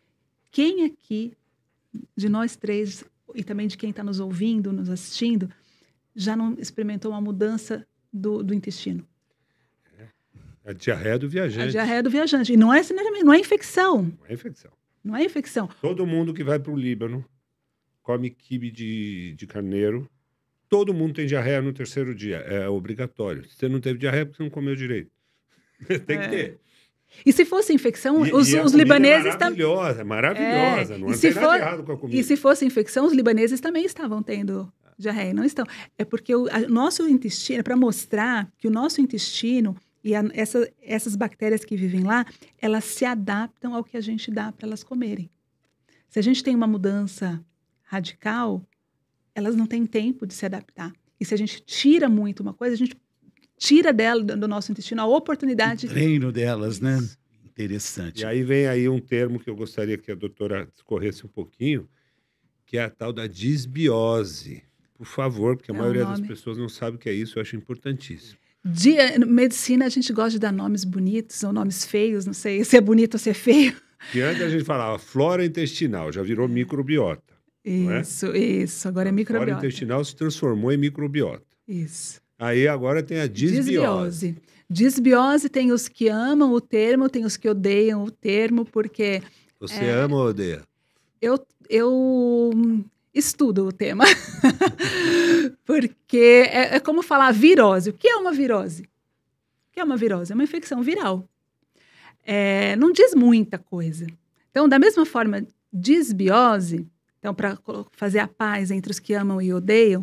Quem aqui, de nós três, e também de quem está nos ouvindo, nos assistindo, já não experimentou uma mudança do, do intestino? A é, é diarreia do viajante. A é diarreia do viajante. E não é, não é infecção. Não é infecção. Não é infecção. Todo mundo que vai para o Líbano come quibe de, de carneiro. Todo mundo tem diarreia no terceiro dia. É obrigatório. Se você não teve diarreia, porque você não comeu direito. tem é. que ter. E se fosse infecção, e, os, e os é libaneses... também. maravilhosa, tam... É maravilhosa. É. Não e é se for... errado com a comida. E se fosse infecção, os libaneses também estavam tendo diarreia. Não estão. É porque o nosso intestino... para mostrar que o nosso intestino e a, essa, essas bactérias que vivem lá, elas se adaptam ao que a gente dá para elas comerem. Se a gente tem uma mudança radical, elas não têm tempo de se adaptar. E se a gente tira muito uma coisa, a gente tira dela, do nosso intestino, a oportunidade. O treino delas, né? Isso. Interessante. E aí vem aí um termo que eu gostaria que a doutora discorresse um pouquinho, que é a tal da disbiose. Por favor, porque a é maioria das pessoas não sabe o que é isso, eu acho importantíssimo. De, eh, medicina, a gente gosta de dar nomes bonitos ou nomes feios, não sei se é bonito ou se é feio. Que antes a gente falava flora intestinal, já virou microbiota. Isso, é? isso. Agora a é microbiota. flora intestinal se transformou em microbiota. Isso. Aí agora tem a disbiose. Disbiose. Disbiose tem os que amam o termo, tem os que odeiam o termo, porque. Você é, ama ou odeia? Eu, eu estudo o tema. porque é, é, como falar virose. O que é uma virose? O que é uma virose? É uma infecção viral. É, não diz muita coisa. Então, da mesma forma, disbiose, então, para fazer a paz entre os que amam e odeiam,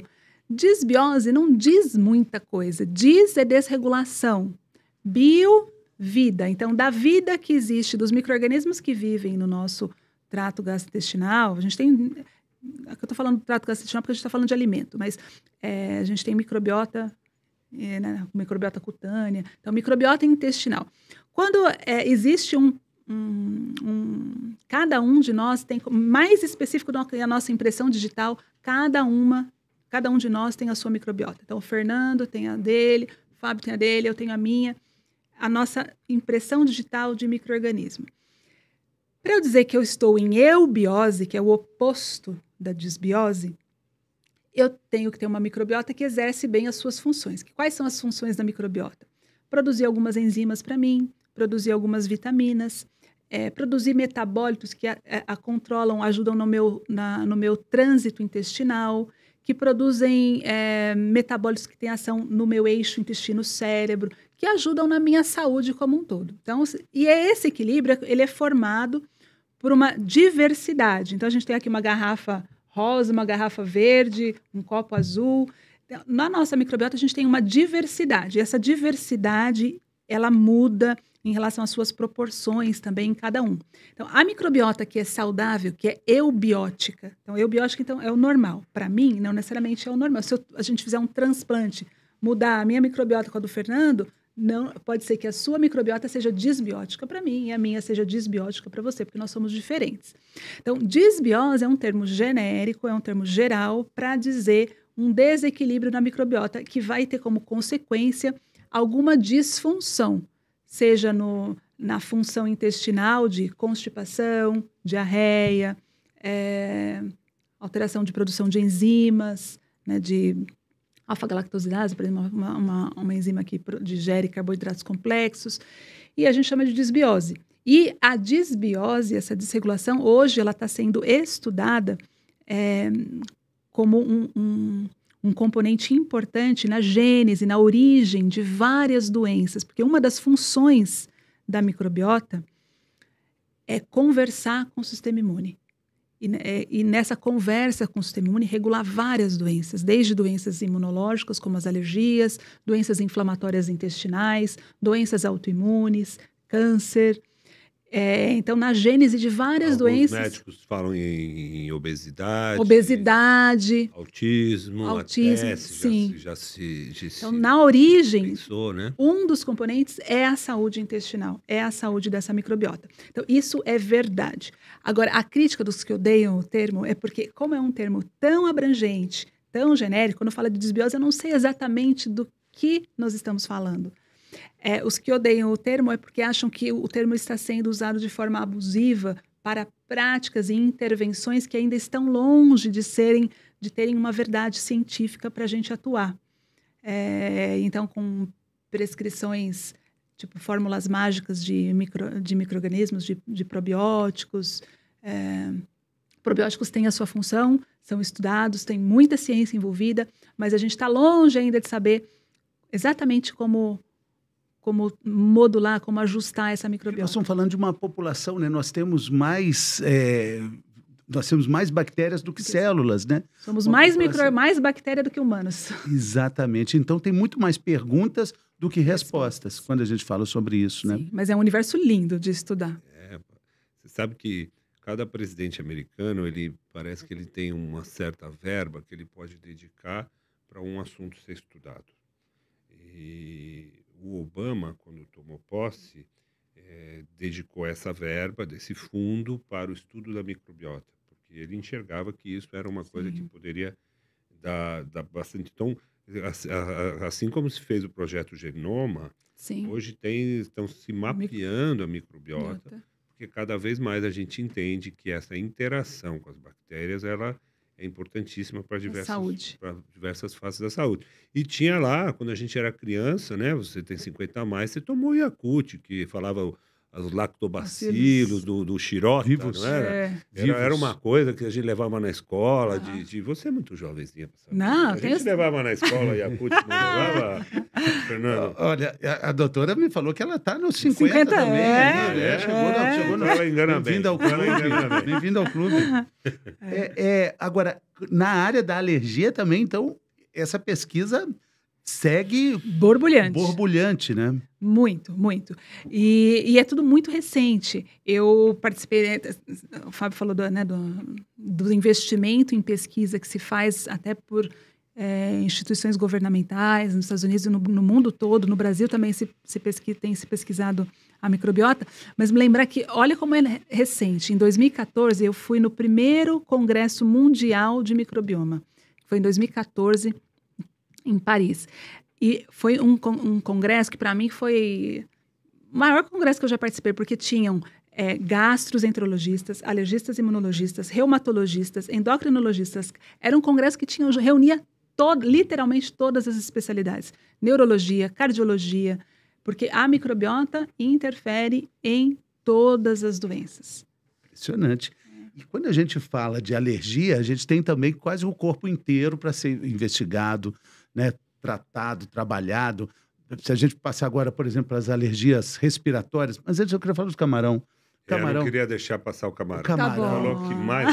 Disbiose não diz muita coisa. Diz é desregulação. Bio, vida. Então, da vida que existe, dos micro-organismos que vivem no nosso trato gastrointestinal, a gente tem. É eu estou falando do trato gastrointestinal porque a gente está falando de alimento, mas é, a gente tem microbiota, é, né, microbiota cutânea, então microbiota intestinal. Quando é, existe um, um, um, Cada um de nós tem, mais específico do que a nossa impressão digital, cada uma Cada um de nós tem a sua microbiota. Então, o Fernando tem a dele, o Fábio tem a dele, eu tenho a minha. A nossa impressão digital de microorganismo. Para eu dizer que eu estou em eubiose, que é o oposto da disbiose, eu tenho que ter uma microbiota que exerce bem as suas funções. Quais são as funções da microbiota? Produzir algumas enzimas para mim, produzir algumas vitaminas, é, produzir metabólitos que a, a, a controlam, ajudam no meu, na, no meu trânsito intestinal, que produzem é, metabólicos que têm ação no meu eixo intestino-cérebro, que ajudam na minha saúde como um todo. Então, e é esse equilíbrio, ele é formado por uma diversidade. Então, a gente tem aqui uma garrafa rosa, uma garrafa verde, um copo azul. Então, na nossa microbiota, a gente tem uma diversidade. E essa diversidade, ela muda, em relação às suas proporções também em cada um. Então, a microbiota que é saudável, que é eubiótica. Então, eubiótica então é o normal. Para mim, não necessariamente é o normal. Se eu, a gente fizer um transplante, mudar a minha microbiota com a do Fernando, não pode ser que a sua microbiota seja desbiótica para mim e a minha seja desbiótica para você, porque nós somos diferentes. Então, desbiose é um termo genérico, é um termo geral para dizer um desequilíbrio na microbiota que vai ter como consequência alguma disfunção seja no, na função intestinal de constipação, diarreia, é, alteração de produção de enzimas, né, de alfa-galactosidase, por exemplo, uma, uma, uma, enzima que digere carboidratos complexos, e a gente chama de desbiose. E a desbiose, essa desregulação, hoje ela está sendo estudada é, como um, um componente importante na gênese, na origem de várias doenças, porque uma das funções da microbiota é conversar com o sistema imune. E, né, é, e, nessa conversa com o sistema imune, regular várias doenças, desde doenças imunológicas, como as alergias, doenças inflamatórias intestinais, doenças autoimunes, câncer, é, então, na gênese de várias Alguns doenças. Os médicos falam em, em obesidade. Obesidade. Autismo. Autismo, até, sim. Já, já se, já então, se na origem, pensou, né? um dos componentes é a saúde intestinal, é a saúde dessa microbiota. Então, isso é verdade. Agora, a crítica dos que odeiam o termo é porque, como é um termo tão abrangente, tão genérico, quando fala de desbiose, eu não sei exatamente do que nós estamos falando. É, os que odeiam o termo é porque acham que o termo está sendo usado de forma abusiva para práticas e intervenções que ainda estão longe de serem, de terem uma verdade científica para a gente atuar. É, então, com prescrições tipo fórmulas mágicas de, micro, de microorganismos, organismos de, de probióticos. É, probióticos têm a sua função, são estudados, tem muita ciência envolvida, mas a gente está longe ainda de saber exatamente como como modular, como ajustar essa microbiota. Nós estamos falando de uma população, né? Nós temos mais é nós temos mais bactérias do que Isso. células, né? Somos Uma mais população. micro, mais bactéria do que humanos. Exatamente. Então tem muito mais perguntas do que respostas Sim. quando a gente fala sobre isso, né? mas é um universo lindo de estudar. É, você sabe que cada presidente americano ele parece que ele tem uma certa verba que ele pode dedicar para um assunto ser estudado. E o Obama, quando tomou posse, é, dedicou essa verba desse fundo para o estudo da microbiota, porque ele enxergava que isso era uma coisa que poderia dar, dar bastante. Então, assim como se fez o projeto Genoma, Sim. hoje tem, estão se mapeando a microbiota, porque cada vez mais a gente entende que essa interação com as bactérias ela é importantíssima para diversas, diversas faces da saúde. E tinha lá, quando a gente era criança, né? Você tem 50 a mais, você tomou Yakult, que falava os lactobacilos do, do xirota, Vivos. não era? É. Era, era, uma coisa que a gente levava na escola, ah. de, de, você é muito jovenzinha. Sabe? Não, né? a gente eu... levava na escola, e a não levava, Fernando? Olha, a, a, doutora me falou que ela está nos 50, 50 também. É, né? é, chegou, é. Na, chegou na... Ela engana bem. bem ao clube. bem ao clube. é, é, agora, na área da alergia também, então, essa pesquisa segue borbulhante. Borbulhante, né? Muito, muito. E, e é tudo muito recente. Eu participei, é, o Fábio falou do, né, do, do investimento em pesquisa que se faz até por é, instituições governamentais nos Estados Unidos e no, no, mundo todo, no Brasil também se, se pesqui, tem se pesquisado a microbiota, mas me lembrar que olha como é recente. Em 2014 eu fui no primeiro congresso mundial de microbioma, foi em 2014 em Paris. E foi um, um congresso que, para mim, foi o maior congresso que eu já participei, porque tinham é, gastroenterologistas, alergistas, imunologistas, reumatologistas, endocrinologistas. Era um congresso que tinha, reunia todo, literalmente todas as especialidades: neurologia, cardiologia, porque a microbiota interfere em todas as doenças. Impressionante. E quando a gente fala de alergia, a gente tem também quase o corpo inteiro para ser investigado né, tratado, trabalhado. Se a gente passar agora, por exemplo, as alergias respiratórias, mas antes eu queria falar do camarão. Camarão. É, eu não queria deixar passar o camarão. O camarão. Tá falou que mais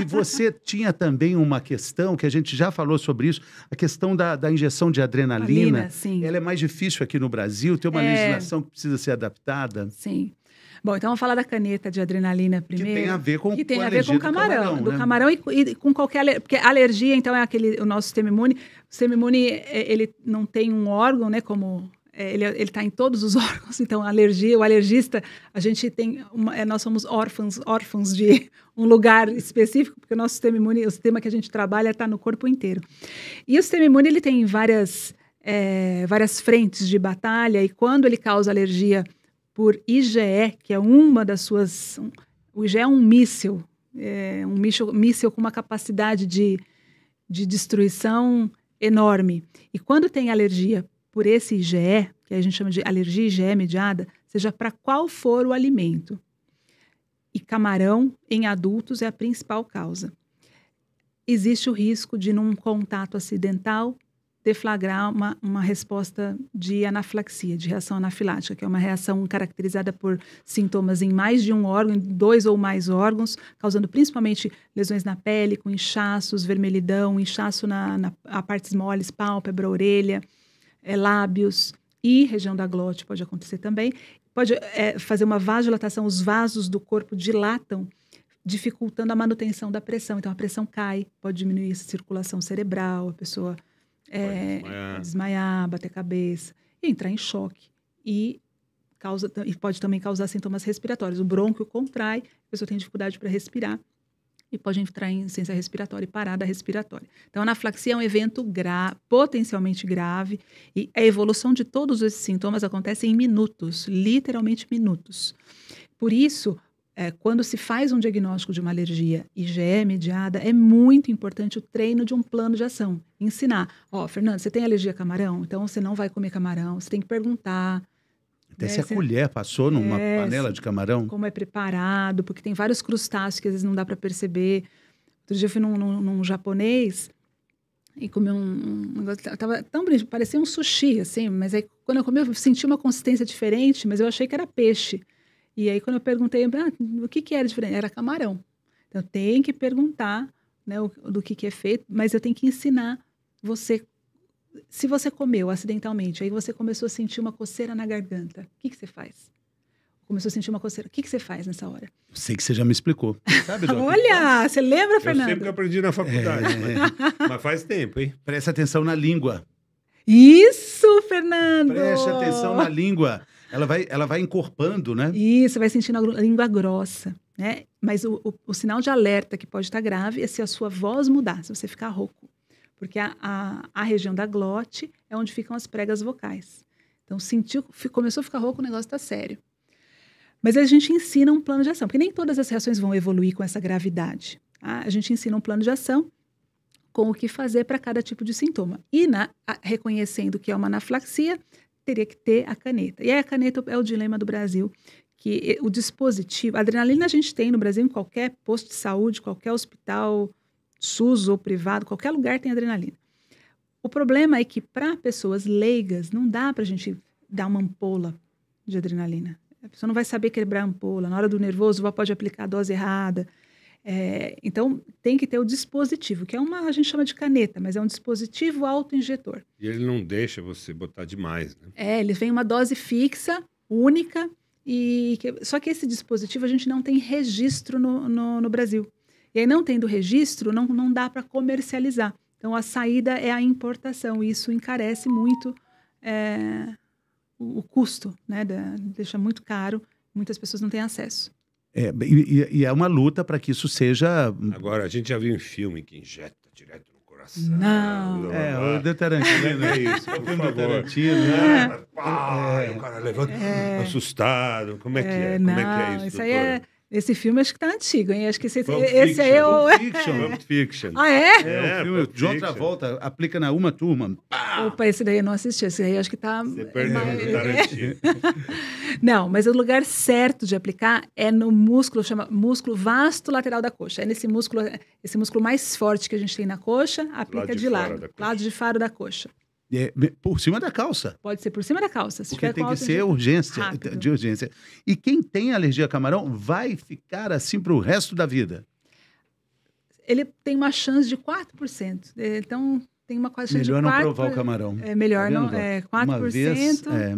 E você tinha também uma questão que a gente já falou sobre isso, a questão da, da injeção de adrenalina. Alina, sim. Ela é mais difícil aqui no Brasil, tem uma é... legislação que precisa ser adaptada. Sim. Bom, então vamos falar da caneta de adrenalina primeiro. Que tem a ver com Que tem a, ver com o camarão. Do camarão, né? camarão e, e, com qualquer alergia. Porque alergia, então, é aquele, o nosso sistema imune. O sistema imune, é, ele não tem um órgão, né? Como é, ele está em todos os órgãos, então alergia, o alergista, a gente tem, uma, é, nós somos órfãos, órfãos de um lugar específico, porque o nosso sistema imune, o sistema que a gente trabalha está no corpo inteiro. E o sistema imune, ele tem várias, é, várias frentes de batalha, e quando ele causa alergia por IGE, que é uma das suas. O IGE é um míssil, é um míssil, míssil com uma capacidade de, de destruição enorme. E quando tem alergia por esse IgE, que a gente chama de alergia IgE mediada, seja para qual for o alimento. E camarão em adultos é a principal causa. Existe o risco de, num contato acidental, deflagrar uma, uma resposta de anafilaxia, de reação anafilática, que é uma reação caracterizada por sintomas em mais de um órgão, dois ou mais órgãos, causando principalmente lesões na pele, com inchaços, vermelhidão, inchaço na, na a partes moles, pálpebra, orelha, é, lábios e região da glote pode acontecer também. Pode é, fazer uma vasodilatação, os vasos do corpo dilatam, dificultando a manutenção da pressão. Então a pressão cai, pode diminuir a circulação cerebral, a pessoa é, desmaiar. desmaiar. bater cabeça e entrar em choque. E, causa, e pode também causar sintomas respiratórios. O brônquio contrai, a pessoa tem dificuldade para respirar e pode entrar em insuficiência respiratória e parada respiratória. Então, a anaflaxia é um evento gra potencialmente grave e a evolução de todos esses sintomas acontece em minutos, literalmente minutos. Por isso, é, quando se faz um diagnóstico de uma alergia IgE é mediada, é muito importante o treino de um plano de ação. Ensinar. Ó, oh, Fernando, você tem alergia a camarão? Então você não vai comer camarão, você tem que perguntar. Até é, se a você... colher passou numa é, panela de camarão. Como é preparado, porque tem vários crustáceos que às vezes não dá para perceber. Outro dia eu fui num, num, num japonês e comi um, negócio. tava tão bonito, parecia um sushi, assim, mas aí quando eu comi eu senti uma consistência diferente, mas eu achei que era peixe. E aí, quando eu perguntei, ah, o que, que era diferente? Era camarão. Então, tem que perguntar né, o, do que, que é feito, mas eu tenho que ensinar você. Se você comeu acidentalmente, aí você começou a sentir uma coceira na garganta, o que, que você faz? Começou a sentir uma coceira. O que, que você faz nessa hora? Sei que você já me explicou. Sabe, Olha, você lembra, Fernando? Eu sempre que aprendi na faculdade, é, mas, é. mas faz tempo, hein? Presta atenção na língua. Isso, Fernando! Preste atenção na língua. Ela vai, ela vai encorpando, né? Isso, vai sentindo a língua grossa, né? Mas o, o, o sinal de alerta que pode estar grave é se a sua voz mudar, se você ficar rouco. Porque a, a, a região da glote é onde ficam as pregas vocais. Então, sentiu, começou a ficar rouco, o negócio está sério. Mas a gente ensina um plano de ação, porque nem todas as reações vão evoluir com essa gravidade. Tá? A gente ensina um plano de ação com o que fazer para cada tipo de sintoma. E na, a, reconhecendo que é uma anaflaxia, teria que ter a caneta. E aí a caneta é o dilema do Brasil, que o dispositivo, a adrenalina a gente tem no Brasil em qualquer posto de saúde, qualquer hospital, SUS ou privado, qualquer lugar tem adrenalina. O problema é que para pessoas leigas não dá para a gente dar uma ampola de adrenalina. A pessoa não vai saber quebrar a ampola. Na hora do nervoso, pode aplicar a dose errada. É, então, tem que ter o dispositivo, que é uma, a gente chama de caneta, mas é um dispositivo autoinjetor. E ele não deixa você botar demais, né? É, ele vem uma dose fixa, única, e que, só que esse dispositivo a gente não tem registro no, no, no Brasil. E aí, não tendo registro, não, não dá para comercializar. Então, a saída é a importação, e isso encarece muito é, o, o, custo, né? Da, deixa muito caro, muitas pessoas não têm acesso. É, e, e, é uma luta para que isso seja. Hum, Agora, a gente já viu um filme que injeta direto no coração. Não. é, o de Tarantino. é né? isso, o filme do Tarantino. Né? Ah, é. é. O cara levanta é. assustado. Como é que é? é? Como é que é isso? Isso doutora? aí é esse filme acho que tá antigo, hein? Acho que esse, esse aí é o. Pulp Fiction. Pulp Fiction. Ah, é? É, é o filme de outra volta, aplica na Uma Turma. Pá! Opa, esse daí eu não assisti, esse daí acho que tá. Você perdeu, é, Tarantino. não, mas o lugar certo de aplicar é no músculo, chama músculo vasto lateral da coxa. É nesse músculo, esse músculo mais forte que a gente tem na coxa, aplica lado de, de lado, lado de faro da coxa. É, por cima da calça. Pode ser por cima da calça. Se Porque tem que ser urgência, rápido. de urgência. E quem tem alergia a camarão vai ficar assim para o resto da vida? Ele tem uma chance de 4%. É, então, tem uma quase chance melhor de 4%. Melhor não provar o camarão. É melhor tá não. É, 4%. Uma vez, é,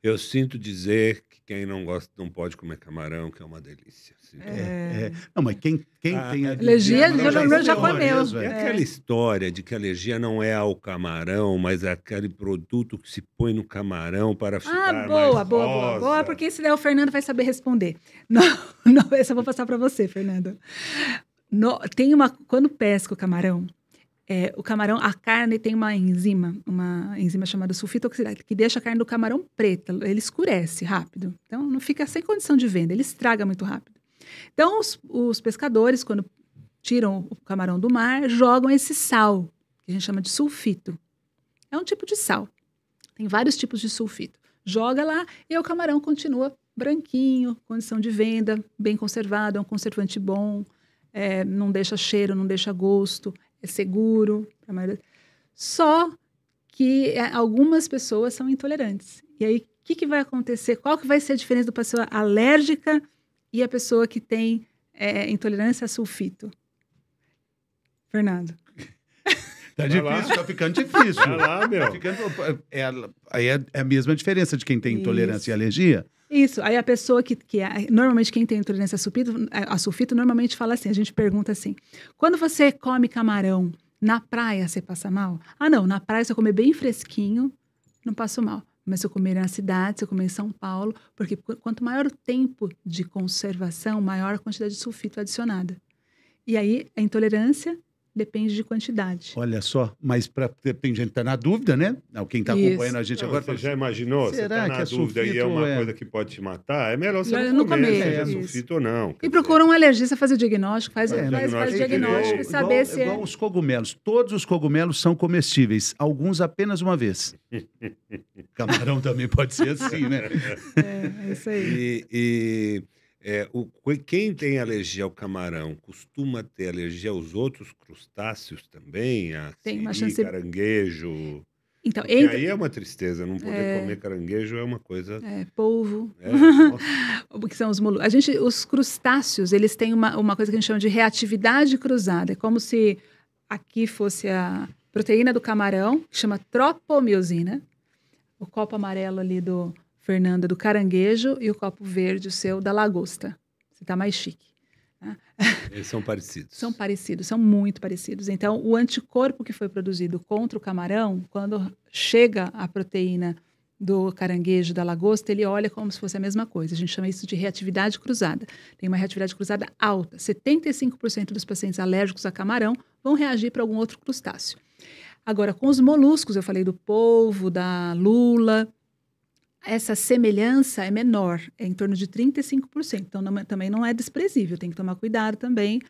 eu sinto dizer quem não gosta não pode comer camarão, que é uma delícia. Assim, é. É. é. é. Não, mas quem, quem a, ah, tem é. alergia, alergia já, já, já comeu. Né, é. aquela história de que a alergia não é ao camarão, mas é aquele produto que se põe no camarão para ah, ficar ah, boa, mais boa, boa, boa, porque se der o Fernando vai saber responder. Não, não essa eu vou passar para você, Fernando. No, tem uma quando pesca o camarão, é, o camarão, a carne tem uma enzima, uma enzima chamada sulfito oxidado, que deixa a carne do camarão preta, ele escurece rápido. Então, não fica sem condição de venda, ele estraga muito rápido. Então, os, os pescadores, quando tiram o camarão do mar, jogam esse sal, que a gente chama de sulfito. É um tipo de sal. Tem vários tipos de sulfito. Joga lá e o camarão continua branquinho, condição de venda, bem conservado, é um conservante bom, é, não deixa cheiro, não deixa gosto é seguro. Só que é, algumas pessoas são intolerantes. E aí, o que, que, vai acontecer? Qual que vai ser a diferença do pessoa alérgica e a pessoa que tem é, intolerância a sulfito? Fernando. Tá difícil, lá. tá ficando difícil. Vai lá, meu. Tá ficando, é, é, é, é a mesma diferença de quem tem intolerância Isso. e alergia. Isso. Aí a pessoa que, que é, normalmente quem tem intolerância a sulfito, a sulfito normalmente fala assim, a gente pergunta assim: "Quando você come camarão na praia você passa mal?" "Ah, não, na praia se eu comer bem fresquinho, não passo mal." Mas se eu comer na cidade, se eu comer em São Paulo, porque quanto maior o tempo de conservação, maior a quantidade de sulfito adicionada. E aí a intolerância depende de quantidade. Olha só, mas para tem gente está na dúvida, né? Quem está acompanhando a gente não, agora. Você já assim, imaginou? Será você está na é dúvida e é uma é... coisa que pode te matar? É melhor você não, não comer, comer é, sulfito ou não. E procura um alergista fazer o diagnóstico, faz, é, faz, faz o é diagnóstico e saber igual, se. Igual os cogumelos. Todos os cogumelos são comestíveis, alguns apenas uma vez. Camarão também pode ser assim, né? É, é isso aí. e... e... É, o, quem tem alergia ao camarão costuma ter alergia aos outros crustáceos também? A tem siri, uma chance... caranguejo. Então, entre... aí é uma tristeza, não poder é... comer caranguejo é uma coisa. É, polvo. É, que são os moluscos. A gente, os crustáceos, eles têm uma, uma coisa que a gente chama de reatividade cruzada. É como se aqui fosse a proteína do camarão, que chama tropomiosina, o copo amarelo ali do, Fernanda do caranguejo e o copo verde, o seu da lagosta. Você está mais chique. Né? Eles são parecidos. são parecidos, são muito parecidos. Então, o anticorpo que foi produzido contra o camarão, quando chega a proteína do caranguejo, da lagosta, ele olha como se fosse a mesma coisa. A gente chama isso de reatividade cruzada. Tem uma reatividade cruzada alta. 75% dos pacientes alérgicos a camarão vão reagir para algum outro crustáceo. Agora, com os moluscos, eu falei do polvo, da lula, essa semelhança é menor, é em torno de 35%. Então, não, é, também não é desprezível, tem que tomar cuidado também.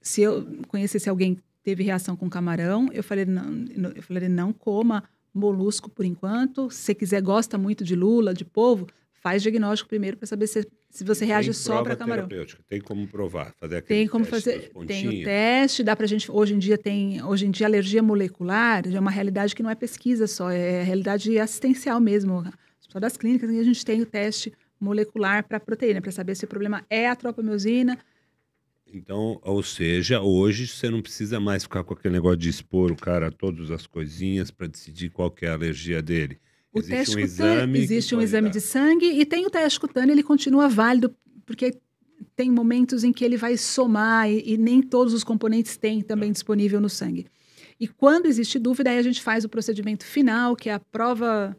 Se eu conhecesse alguém que teve reação com camarão, eu falei, não, eu falei, não coma molusco por enquanto. Se quiser, gosta muito de lula, de polvo, faz diagnóstico primeiro para saber se, se você reage só para camarão. Tem como provar, fazer Tem como fazer, tem o teste, dá para gente hoje em dia tem, hoje em dia alergia molecular é uma realidade que não é pesquisa só, é realidade assistencial mesmo só das clínicas, e a gente tem o teste molecular para proteína, para saber se o problema é a tropomiosina. Então, ou seja, hoje você não precisa mais ficar com aquele negócio de expor o cara a todas as coisinhas para decidir qual é a alergia dele. O existe teste um cutâneo, exame existe um exame de sangue e tem o teste cutâneo, ele continua válido porque tem momentos em que ele vai somar e, e nem todos os componentes têm também tá. disponível no sangue. E quando existe dúvida, aí a gente faz o procedimento final, que é a prova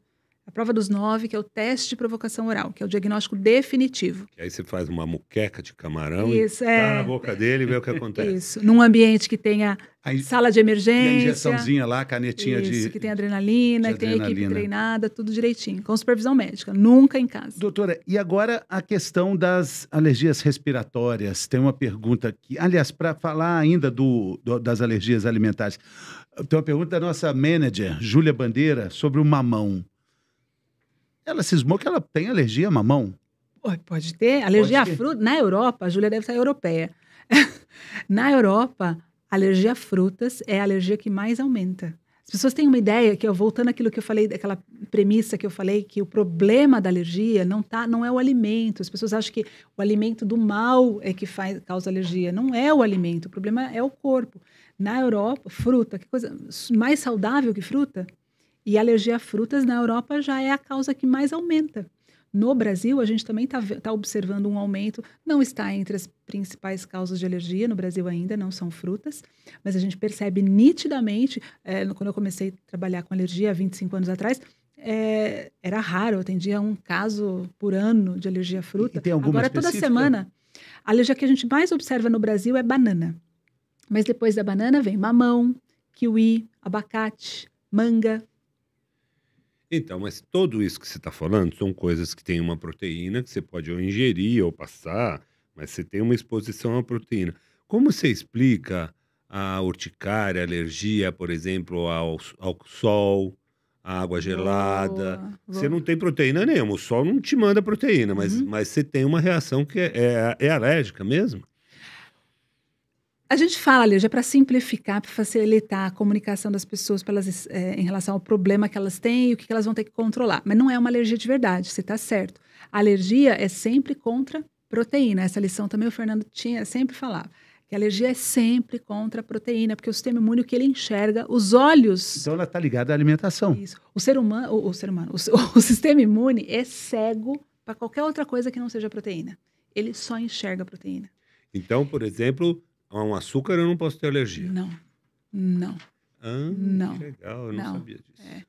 a prova dos nove, que é o teste de provocação oral, que é o diagnóstico definitivo. aí você faz uma muqueca de camarão Isso, e tá é... tá na boca dele e vê o que acontece. Isso, num ambiente que tenha in... sala de emergência. E injeçãozinha lá, canetinha isso, de. que tem adrenalina, que adrenalina. tem equipe treinada, tudo direitinho, com supervisão médica, nunca em casa. Doutora, e agora a questão das alergias respiratórias. Tem uma pergunta aqui. Aliás, para falar ainda do, do, das alergias alimentares, tem uma pergunta da nossa manager, Júlia Bandeira, sobre o mamão. Ela cismou que ela tem alergia a mamão. Pode ter. Alergia Pode ter. a fruta. Na Europa, a Júlia deve ser europeia. Na Europa, alergia a frutas é a alergia que mais aumenta. As pessoas têm uma ideia que, eu, voltando àquilo que eu falei, daquela premissa que eu falei, que o problema da alergia não, tá, não é o alimento. As pessoas acham que o alimento do mal é que faz, causa alergia. Não é o alimento, o problema é o corpo. Na Europa, fruta, que coisa mais saudável que fruta? E alergia a frutas na Europa já é a causa que mais aumenta. No Brasil, a gente também está tá observando um aumento, não está entre as principais causas de alergia no Brasil ainda, não são frutas, mas a gente percebe nitidamente, é, quando eu comecei a trabalhar com alergia há 25 anos atrás, é, era raro, eu atendia um caso por ano de alergia à fruta. E tem alguma Agora, específica? toda semana, a alergia que a gente mais observa no Brasil é banana. Mas depois da banana vem mamão, kiwi, abacate, manga, então, mas tudo isso que você está falando são coisas que tem uma proteína que você pode ou ingerir ou passar, mas você tem uma exposição à proteína. Como você explica a urticária, a alergia, por exemplo, ao, ao sol, à água gelada? Boa, boa. Você não tem proteína nenhuma, o sol não te manda proteína, mas, uhum. mas você tem uma reação que é, é, é alérgica mesmo? A gente fala, Lígia, para simplificar, para facilitar a comunicação das pessoas pelas, é, em relação ao problema que elas têm e o que elas vão ter que controlar. Mas não é uma alergia de verdade, você está certo. A alergia é sempre contra proteína. Essa lição também o Fernando tinha sempre falava. Que a alergia é sempre contra proteína, porque o sistema imune o que ele enxerga, os olhos. Então ela está ligada à alimentação. Isso. O ser humano, o, o ser humano, o, o sistema imune é cego para qualquer outra coisa que não seja proteína. Ele só enxerga proteína. Então, por exemplo, a um açúcar eu não posso ter alergia. Não, não. Ah, não. legal, eu não, não, sabia disso. É.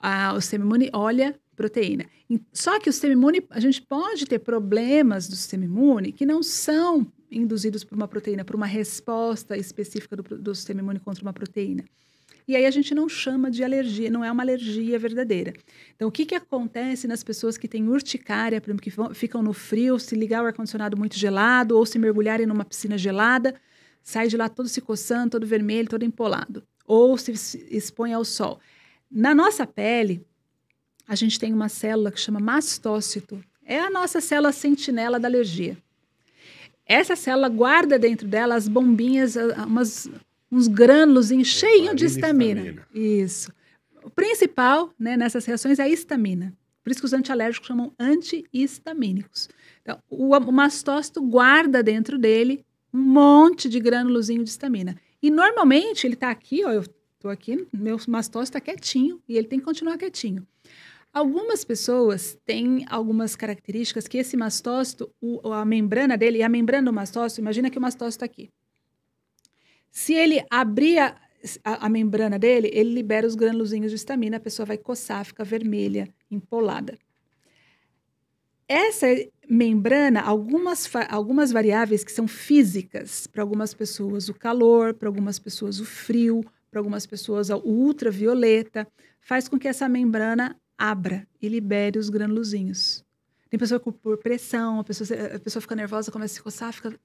Ah, o semimune olha proteína. Só que o semimune, a gente pode ter problemas do sistema imune que não são induzidos por uma proteína, por uma resposta específica do, do sistema imune contra uma proteína. E aí a gente não chama de alergia, não é uma alergia verdadeira. Então, o que, que acontece nas pessoas que têm urticária, por exemplo, que ficam no frio, se ligar o ar-condicionado muito gelado ou se mergulharem numa piscina gelada? sai de lá todo se coçando, todo vermelho, todo empolado, ou se expõe ao sol. Na nossa pele, a gente tem uma célula que chama mastócito. É a nossa célula sentinela da alergia. Essa célula guarda dentro dela as bombinhas, umas, uns grânulos cheios de histamina. Isso. O principal né, nessas reações é a histamina. Por isso que os antialérgicos chamam anti Então, o, o mastócito guarda dentro dele um monte de granulozinho de estamina. E normalmente ele está aqui, ó, eu estou aqui, meu mastócito está quietinho e ele tem que continuar quietinho. Algumas pessoas têm algumas características que esse mastócito, o, a membrana dele, e a membrana do mastócito, imagina que o mastócito está aqui. Se ele abrir a, a, a, membrana dele, ele libera os granulozinhos de estamina, a pessoa vai coçar, fica vermelha, empolada. Essa membrana, algumas, algumas variáveis que são físicas, para algumas pessoas o calor, para algumas pessoas o frio, para algumas pessoas o ultravioleta, faz com que essa membrana abra e libere os granulozinhos. Tem pessoa com, por pressão, a pessoa, a pessoa fica nervosa, começa a se coçar, fica...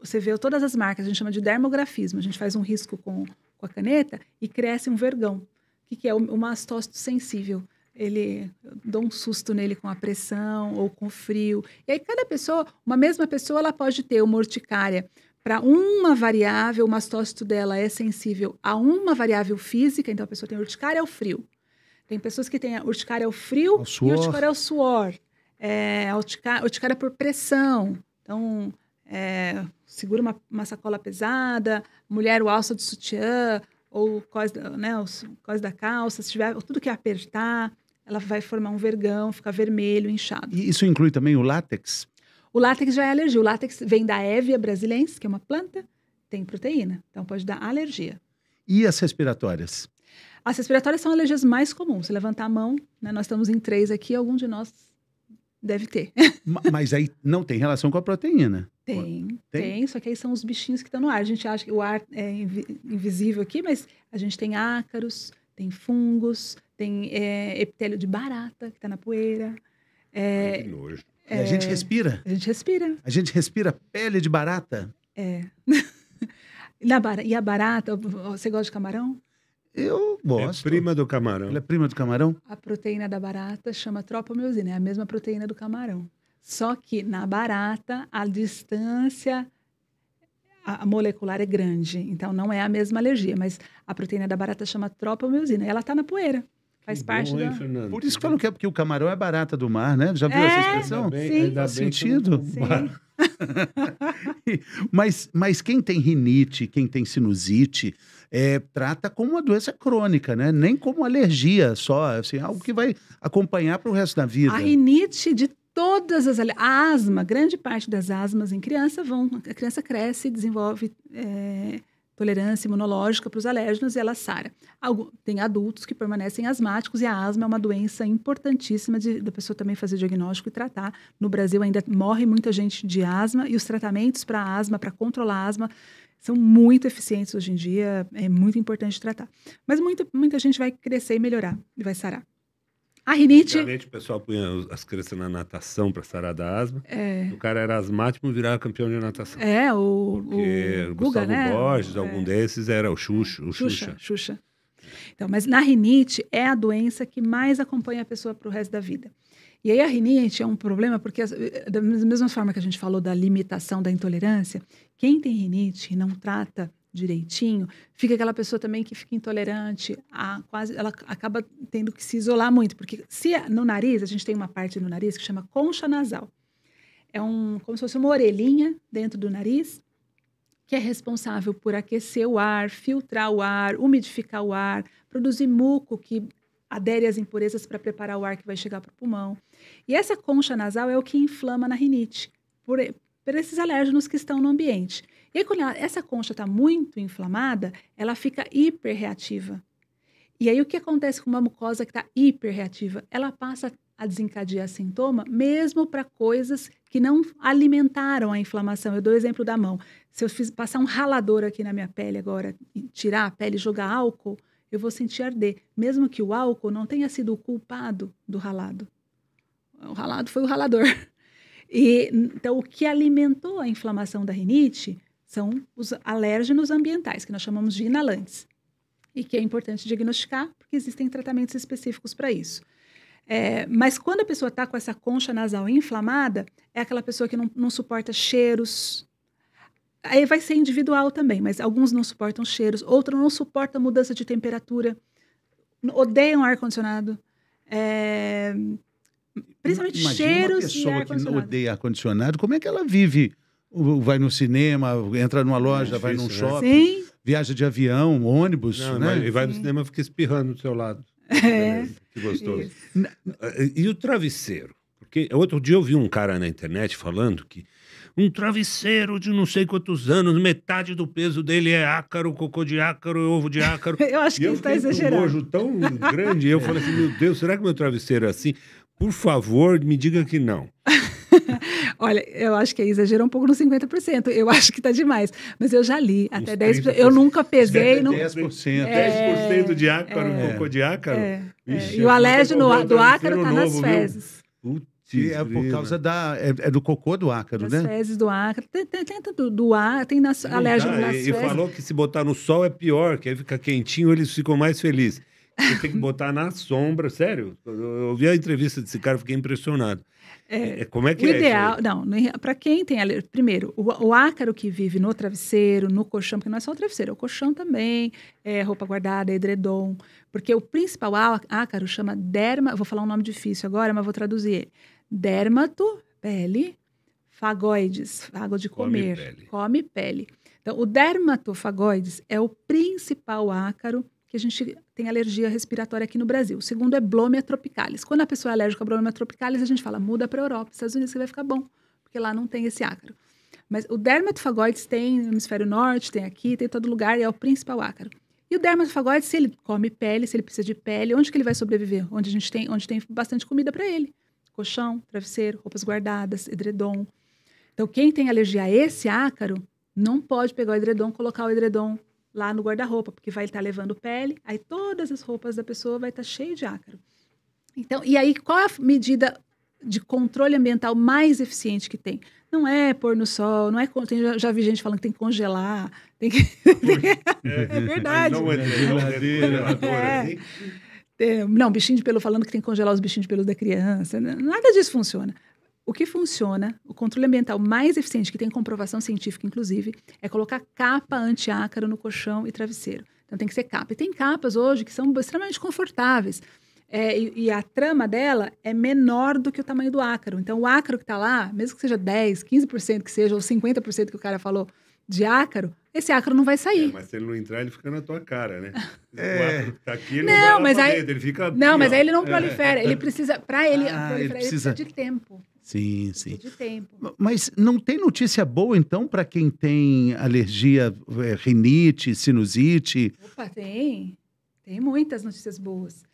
Você vê todas as marcas, a gente chama de dermografismo. A gente faz um risco com, com a caneta e cresce um vergão, que, que é uma astócito sensível ele dou um susto nele com a pressão ou com frio. E aí cada pessoa, uma mesma pessoa, ela pode ter uma urticária para uma variável, o mastócito dela é sensível a uma variável física, então a pessoa tem urticária ao é frio. Tem pessoas que têm urticária ao é frio ao é e urticária ao suor. É, urticária, urticária por pressão. Então, é, segura uma, uma, sacola pesada, mulher o alça de sutiã, ou cós, né, o cós da calça, se tiver tudo que apertar ela vai formar um vergão, ficar vermelho, inchado. E isso inclui também o látex? O látex já é alergia. O látex vem da Évia brasilense, que é uma planta, tem proteína, então pode dar alergia. E as respiratórias? As respiratórias são alergias mais comuns. Se levantar a mão, né, nós estamos em três aqui, algum de nós deve ter. Mas aí não tem relação com a proteína? Tem, tem, tem, só que aí são os bichinhos que estão no ar. A gente acha que o ar é invisível aqui, mas a gente tem ácaros, tem fungos, tem é, epitélio de barata que está na poeira. É, que nojo. É, a gente respira. A gente respira. A gente respira pele de barata. É. Na bar... E a barata, você gosta de camarão? Eu é gosto. É prima do camarão. Ela é prima do camarão? A proteína da barata chama tropomiosina, é a mesma proteína do camarão. Só que na barata, a distância a molecular é grande, então não é a mesma alergia, mas a proteína da barata chama tropomiosina. Ela está na poeira. Faz parte bom, da... Fernando? Por isso que falam que é porque o camarão é barata do mar, né? Já viu é, essa expressão? Ainda bem, Sim. Ainda Faz sentido. mas, mas quem tem rinite, quem tem sinusite, é, trata como uma doença crônica, né? Nem como alergia só, assim, algo que vai acompanhar para o resto da vida. A rinite de todas as a asma, grande parte das asmas em criança vão, a criança cresce e desenvolve é, tolerância imunológica para os alérgenos e ela sara. tem adultos que permanecem asmáticos e a asma é uma doença importantíssima de, da pessoa também fazer diagnóstico e tratar. No Brasil ainda morre muita gente de asma e os tratamentos para asma, para controlar asma, são muito eficientes hoje em dia, é muito importante tratar. Mas muita muita gente vai crescer e melhorar e vai sarar. A rinite. Antigamente o pessoal punha as crianças na natação para sarar da asma. É. O cara era asmático e virava campeão de natação. É, o. Porque o Gustavo né? Borges, é. algum desses, era o Xuxa. O Xuxa. Xuxa. Xuxa. Então, mas na rinite é a doença que mais acompanha a pessoa para o resto da vida. E aí a rinite é um problema porque, da mesma forma que a gente falou da limitação, da intolerância, quem tem rinite e não trata direitinho, fica aquela pessoa também que fica intolerante, a, quase ela acaba tendo que se isolar muito, porque se no nariz, a gente tem uma parte no nariz que chama concha nasal. É um como se fosse uma orelhinha dentro do nariz que é responsável por aquecer o ar, filtrar o ar, umidificar o ar, produzir muco que adere às impurezas para preparar o ar que vai chegar para o pulmão. E essa concha nasal é o que inflama na rinite, por, por esses alérgenos que estão no ambiente. E aí, quando ela, essa concha está muito inflamada, ela fica hiperreativa. E aí, o que acontece com uma mucosa que está hiperreativa? Ela passa a desencadear sintoma, mesmo para coisas que não alimentaram a inflamação. Eu dou o exemplo da mão. Se eu fiz, passar um ralador aqui na minha pele agora, tirar a pele e jogar álcool, eu vou sentir arder, mesmo que o álcool não tenha sido o culpado do ralado. O ralado foi o ralador. E, então, o que alimentou a inflamação da rinite são os alérgenos ambientais, que nós chamamos de inalantes, e que é importante diagnosticar, porque existem tratamentos específicos para isso. É, mas quando a pessoa está com essa concha nasal inflamada, é aquela pessoa que não, não suporta cheiros, aí vai ser individual também, mas alguns não suportam cheiros, outros não suportam mudança de temperatura, odeiam ar-condicionado, é... principalmente Imagina cheiros uma pessoa que odeia ar-condicionado, como é que ela vive vai no cinema, entra numa é loja, é difícil, vai num né? shopping, né? viaja de avião, ônibus, Não, né? E vai no cinema e fica espirrando do seu lado. É. Que gostoso. Isso. E o travesseiro? Porque outro dia eu vi um cara na internet falando que um travesseiro de não sei quantos anos, metade do peso dele é ácaro, cocô de ácaro, ovo de ácaro. eu acho que ele está exagerando. Um nojo tão grande, eu falei assim, meu Deus, será que meu travesseiro é assim? Por favor, me diga que não. Olha, eu acho que é exagerou um pouco no 50%. Eu acho que está demais. Mas eu já li até Uns 10%. Eu nunca pesei. No... 10%. É, 10% de ácaro, é, cocô de ácaro. É, é. E o é alérgio no, né? do ácaro está nas fezes. é por causa da. É, é, do cocô do ácaro, das né? Das fezes do ácaro. Tem, tem, tem do, do ar, tem nas, alérgico nas e, fezes. E falou que se botar no sol é pior, que aí fica quentinho, eles ficam mais felizes. Você tem que botar na sombra, sério. Eu, eu, vi a entrevista desse cara, fiquei impressionado. É, é, é, como é que o é ideal, Não, para quem tem alergia, primeiro, o, o, ácaro que vive no travesseiro, no colchão, porque não é só o travesseiro, é o colchão também, é roupa guardada, é edredom, porque o principal ácaro chama derma, vou falar um nome difícil agora, mas vou traduzir ele. Dermato, pele, fagoides, água de comer, come pele. Come pele. Então, o dermatofagoides é o principal ácaro que a gente tem alergia respiratória aqui no Brasil. O segundo é Blomia tropicalis. Quando a pessoa é alérgica a Blomia tropicalis, a gente fala, muda para a Europa, Estados Unidos que vai ficar bom, porque lá não tem esse ácaro. Mas o dermatofagoides tem no hemisfério norte, tem aqui, tem em todo lugar, e é o principal ácaro. E o dermatofagoides, se ele come pele, se ele precisa de pele, onde que ele vai sobreviver? Onde a gente tem, onde tem bastante comida para ele. Colchão, travesseiro, roupas guardadas, edredom. Então, quem tem alergia a esse ácaro, não pode pegar o edredom, colocar o edredom lá no guarda-roupa, porque vai estar tá levando pele, aí todas as roupas da pessoa vai estar tá cheio de ácaro. Então, e aí qual a medida de controle ambiental mais eficiente que tem? Não é pôr no sol, não é tem, já, já, vi gente falando que tem que congelar, tem que é, é, verdade. É é não, bichinho de pelo falando que tem que congelar os bichinhos de pelo da criança. Né? Nada disso funciona. O que funciona, o controle ambiental mais eficiente, que tem comprovação científica, inclusive, é colocar capa antiácaro no colchão e travesseiro. Então tem que ser capa. E tem capas hoje que são extremamente confortáveis. É, e, e, a trama dela é menor do que o tamanho do ácaro. Então, o ácaro que está lá, mesmo que seja 10, 15% que seja, ou 50% que o cara falou de ácaro, esse ácaro não vai sair. É, mas se ele não entrar, ele fica na tua cara, né? É. O tá aqui, ele não, não mas aí, dentro, ele fica Não, mas aí ele não é. prolifera. Ele precisa, para ele, ah, ele ele precisa de tempo. Sim, sim. De tempo. Mas não tem notícia boa, então, para quem tem alergia, é, rinite, sinusite? Opa, tem. Tem muitas notícias boas.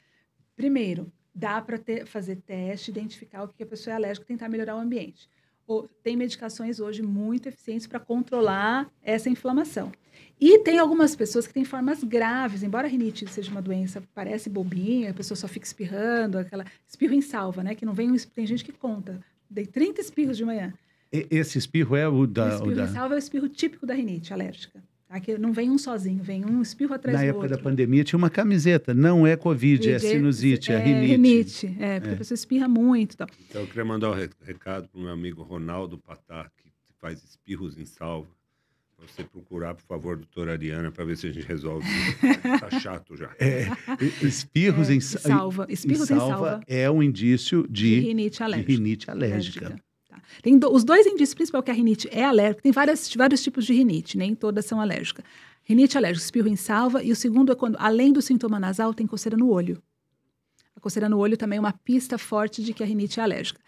Primeiro, dá para fazer teste, identificar o que a pessoa é alérgica, tentar melhorar o ambiente. Ou, tem medicações hoje muito eficientes para controlar essa inflamação. E tem algumas pessoas que têm formas graves, embora a rinite seja uma doença que parece bobinha, a pessoa só fica espirrando, aquela espirro em salva, né? Que não vem, tem gente que conta Dei 30 espirros de manhã. E, esse espirro é o da... O espirro o da... é o espirro típico da rinite alérgica. Aqui tá? não vem um sozinho, vem um espirro atrás Na do outro. Na época da pandemia tinha uma camiseta, não é Covid, é, é sinusite, é, é rinite. rinite. É, é. porque é. a pessoa espirra muito. Tal. Então eu queria mandar um recado para o meu amigo Ronaldo Patar, que faz espirros em salva. Então, você procurar, por favor, doutora Ariana, para ver se a gente resolve. tá chato já. É, espirros é, em salva. Espirros em salva, é um indício de, de rinite alérgica. De rinite alérgica. Tá. Tem do, os dois indícios principais que a rinite é alérgica. Tem várias, vários tipos de rinite, nem todas são alérgicas. Rinite alérgica, espirro em salva. E o segundo é quando, além do sintoma nasal, tem coceira no olho. A coceira no olho também é uma pista forte de que a rinite é alérgica.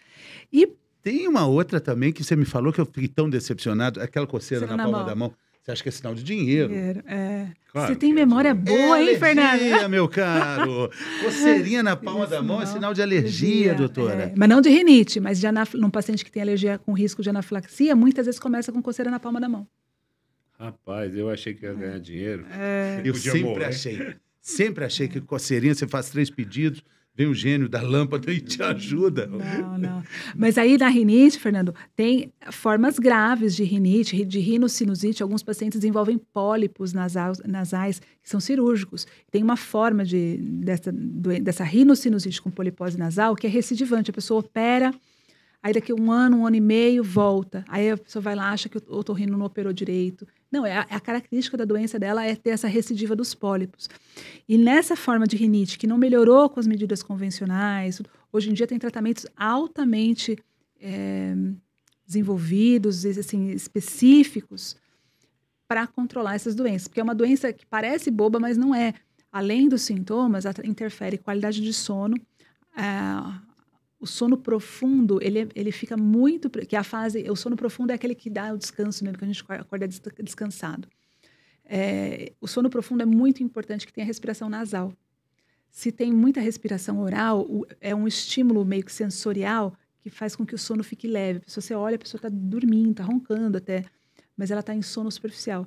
E tem uma outra também que você me falou que eu fiquei tão decepcionado, aquela coceira na, na, palma da mão. Você acha que é sinal de dinheiro? dinheiro é. Claro, você tem é memória boa, é hein, Fernando? meu caro. Coceirinha na palma da mão é sinal de alergia, alergia doutora. É. Mas não de rinite, mas de anaf... num paciente que tem alergia com risco de anafilaxia, muitas vezes começa com coceira na palma da mão. Rapaz, eu achei que ia é. ganhar dinheiro. Eu sempre morrer. achei. Sempre achei que coceirinha, você faz três pedidos, vem o gênio da lâmpada e te ajuda. Não, não. Mas aí na rinite, Fernando, tem formas graves de rinite, de rinocinusite. Alguns pacientes desenvolvem pólipos nasais, nasais que são cirúrgicos. Tem uma forma de, dessa, dessa rinocinusite com polipose nasal que é recidivante. A pessoa opera. Aí daqui um ano, um ano e meio, volta. Aí a pessoa vai lá, acha que o otorrino não operou direito. Não, é a, é a, característica da doença dela é ter essa recidiva dos pólipos. E nessa forma de rinite, que não melhorou com as medidas convencionais, hoje em dia tem tratamentos altamente é, desenvolvidos, assim, específicos, para controlar essas doenças. Porque é uma doença que parece boba, mas não é. Além dos sintomas, interfere qualidade de sono, a o sono profundo, ele, é, ele fica muito. Que é a fase. O sono profundo é aquele que dá o descanso mesmo, que a gente acorda descansado. É, o sono profundo é muito importante que tenha respiração nasal. Se tem muita respiração oral, o, é um estímulo meio que sensorial que faz com que o sono fique leve. pessoa você olha, a pessoa está dormindo, está roncando até, mas ela está em sono superficial.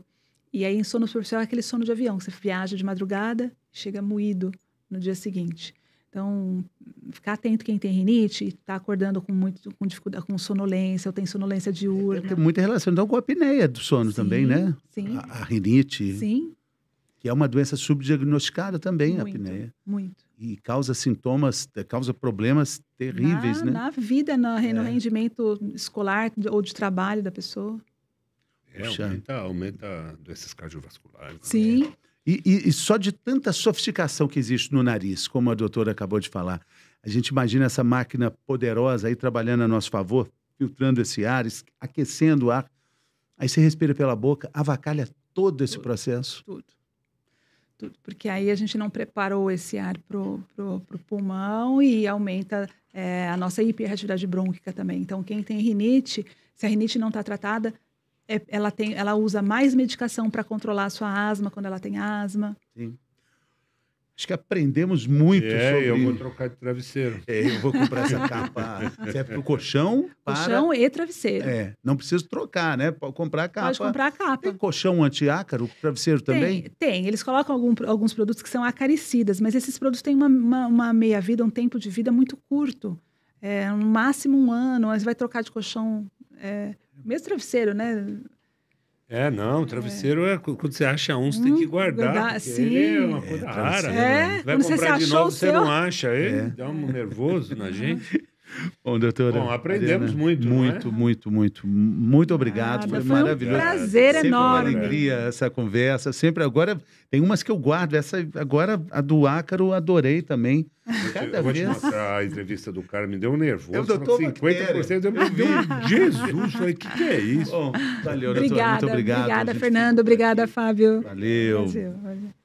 E aí, em sono superficial é aquele sono de avião, que você viaja de madrugada, chega moído no dia seguinte. Então, ficar atento quem tem rinite, está acordando com muito com dificuldade, com sonolência, ou tem sonolência diurna. Tem muita relação então, com a apneia do sono sim, também, né? Sim. A, a, rinite. Sim. Que é uma doença subdiagnosticada também, muito, a apneia. Muito. E causa sintomas, causa problemas terríveis, na, né? Na vida, no, é. rendimento escolar ou de trabalho da pessoa. É, aumenta, aumenta doenças cardiovasculares. Né? Sim. E, e, e, só de tanta sofisticação que existe no nariz, como a doutora acabou de falar, a gente imagina essa máquina poderosa aí trabalhando a nosso favor, filtrando esse ar, aquecendo o ar. Aí você respira pela boca, avacalha todo esse tudo, processo. Tudo. Tudo. Porque aí a gente não preparou esse ar para o pulmão e aumenta é, a nossa hiperatividade brônquica também. Então, quem tem rinite, se a rinite não está tratada, é, ela, tem, ela usa mais medicação para controlar a sua asma quando ela tem asma. Sim. Acho que aprendemos muito é, sobre... eu vou trocar de travesseiro. É, eu vou comprar essa capa. Serve é para o colchão? Para... Colchão e travesseiro. É, não preciso trocar, né? Pode comprar a capa. Pode comprar a capa. Tem colchão antiácaro, travesseiro tem, também? Tem, eles colocam algum, alguns produtos que são acaricidas, mas esses produtos têm uma, uma, uma meia-vida, um tempo de vida muito curto. É, no máximo um ano, mas vai trocar de colchão... É, mesmo travesseiro, né? É, não, travesseiro é, é quando você acha um, você hum, tem que hum, guardar. guardar sim. é uma é, coisa né? é, rara. É, né? Vai quando comprar de novo, você seu... não acha. Ele é. dá um nervoso na gente. Bom, doutora. Bom, aprendemos muito. É? Muito, muito, muito. Muito obrigado. Ah, foi, foi, maravilhoso. Um prazer sempre enorme. Uma alegria essa conversa. Sempre agora tem umas que eu guardo. Essa agora a do Ácaro adorei também. Cada eu vez... te mostrar a entrevista do cara, me deu nervoso. Eu doutor 50% assim, eu me vi Jesus, o que, que é isso? Bom, valeu, doutor. Obrigada, muito obrigado. Obrigada, Fernando. Obrigada, Fábio. Valeu. valeu. valeu.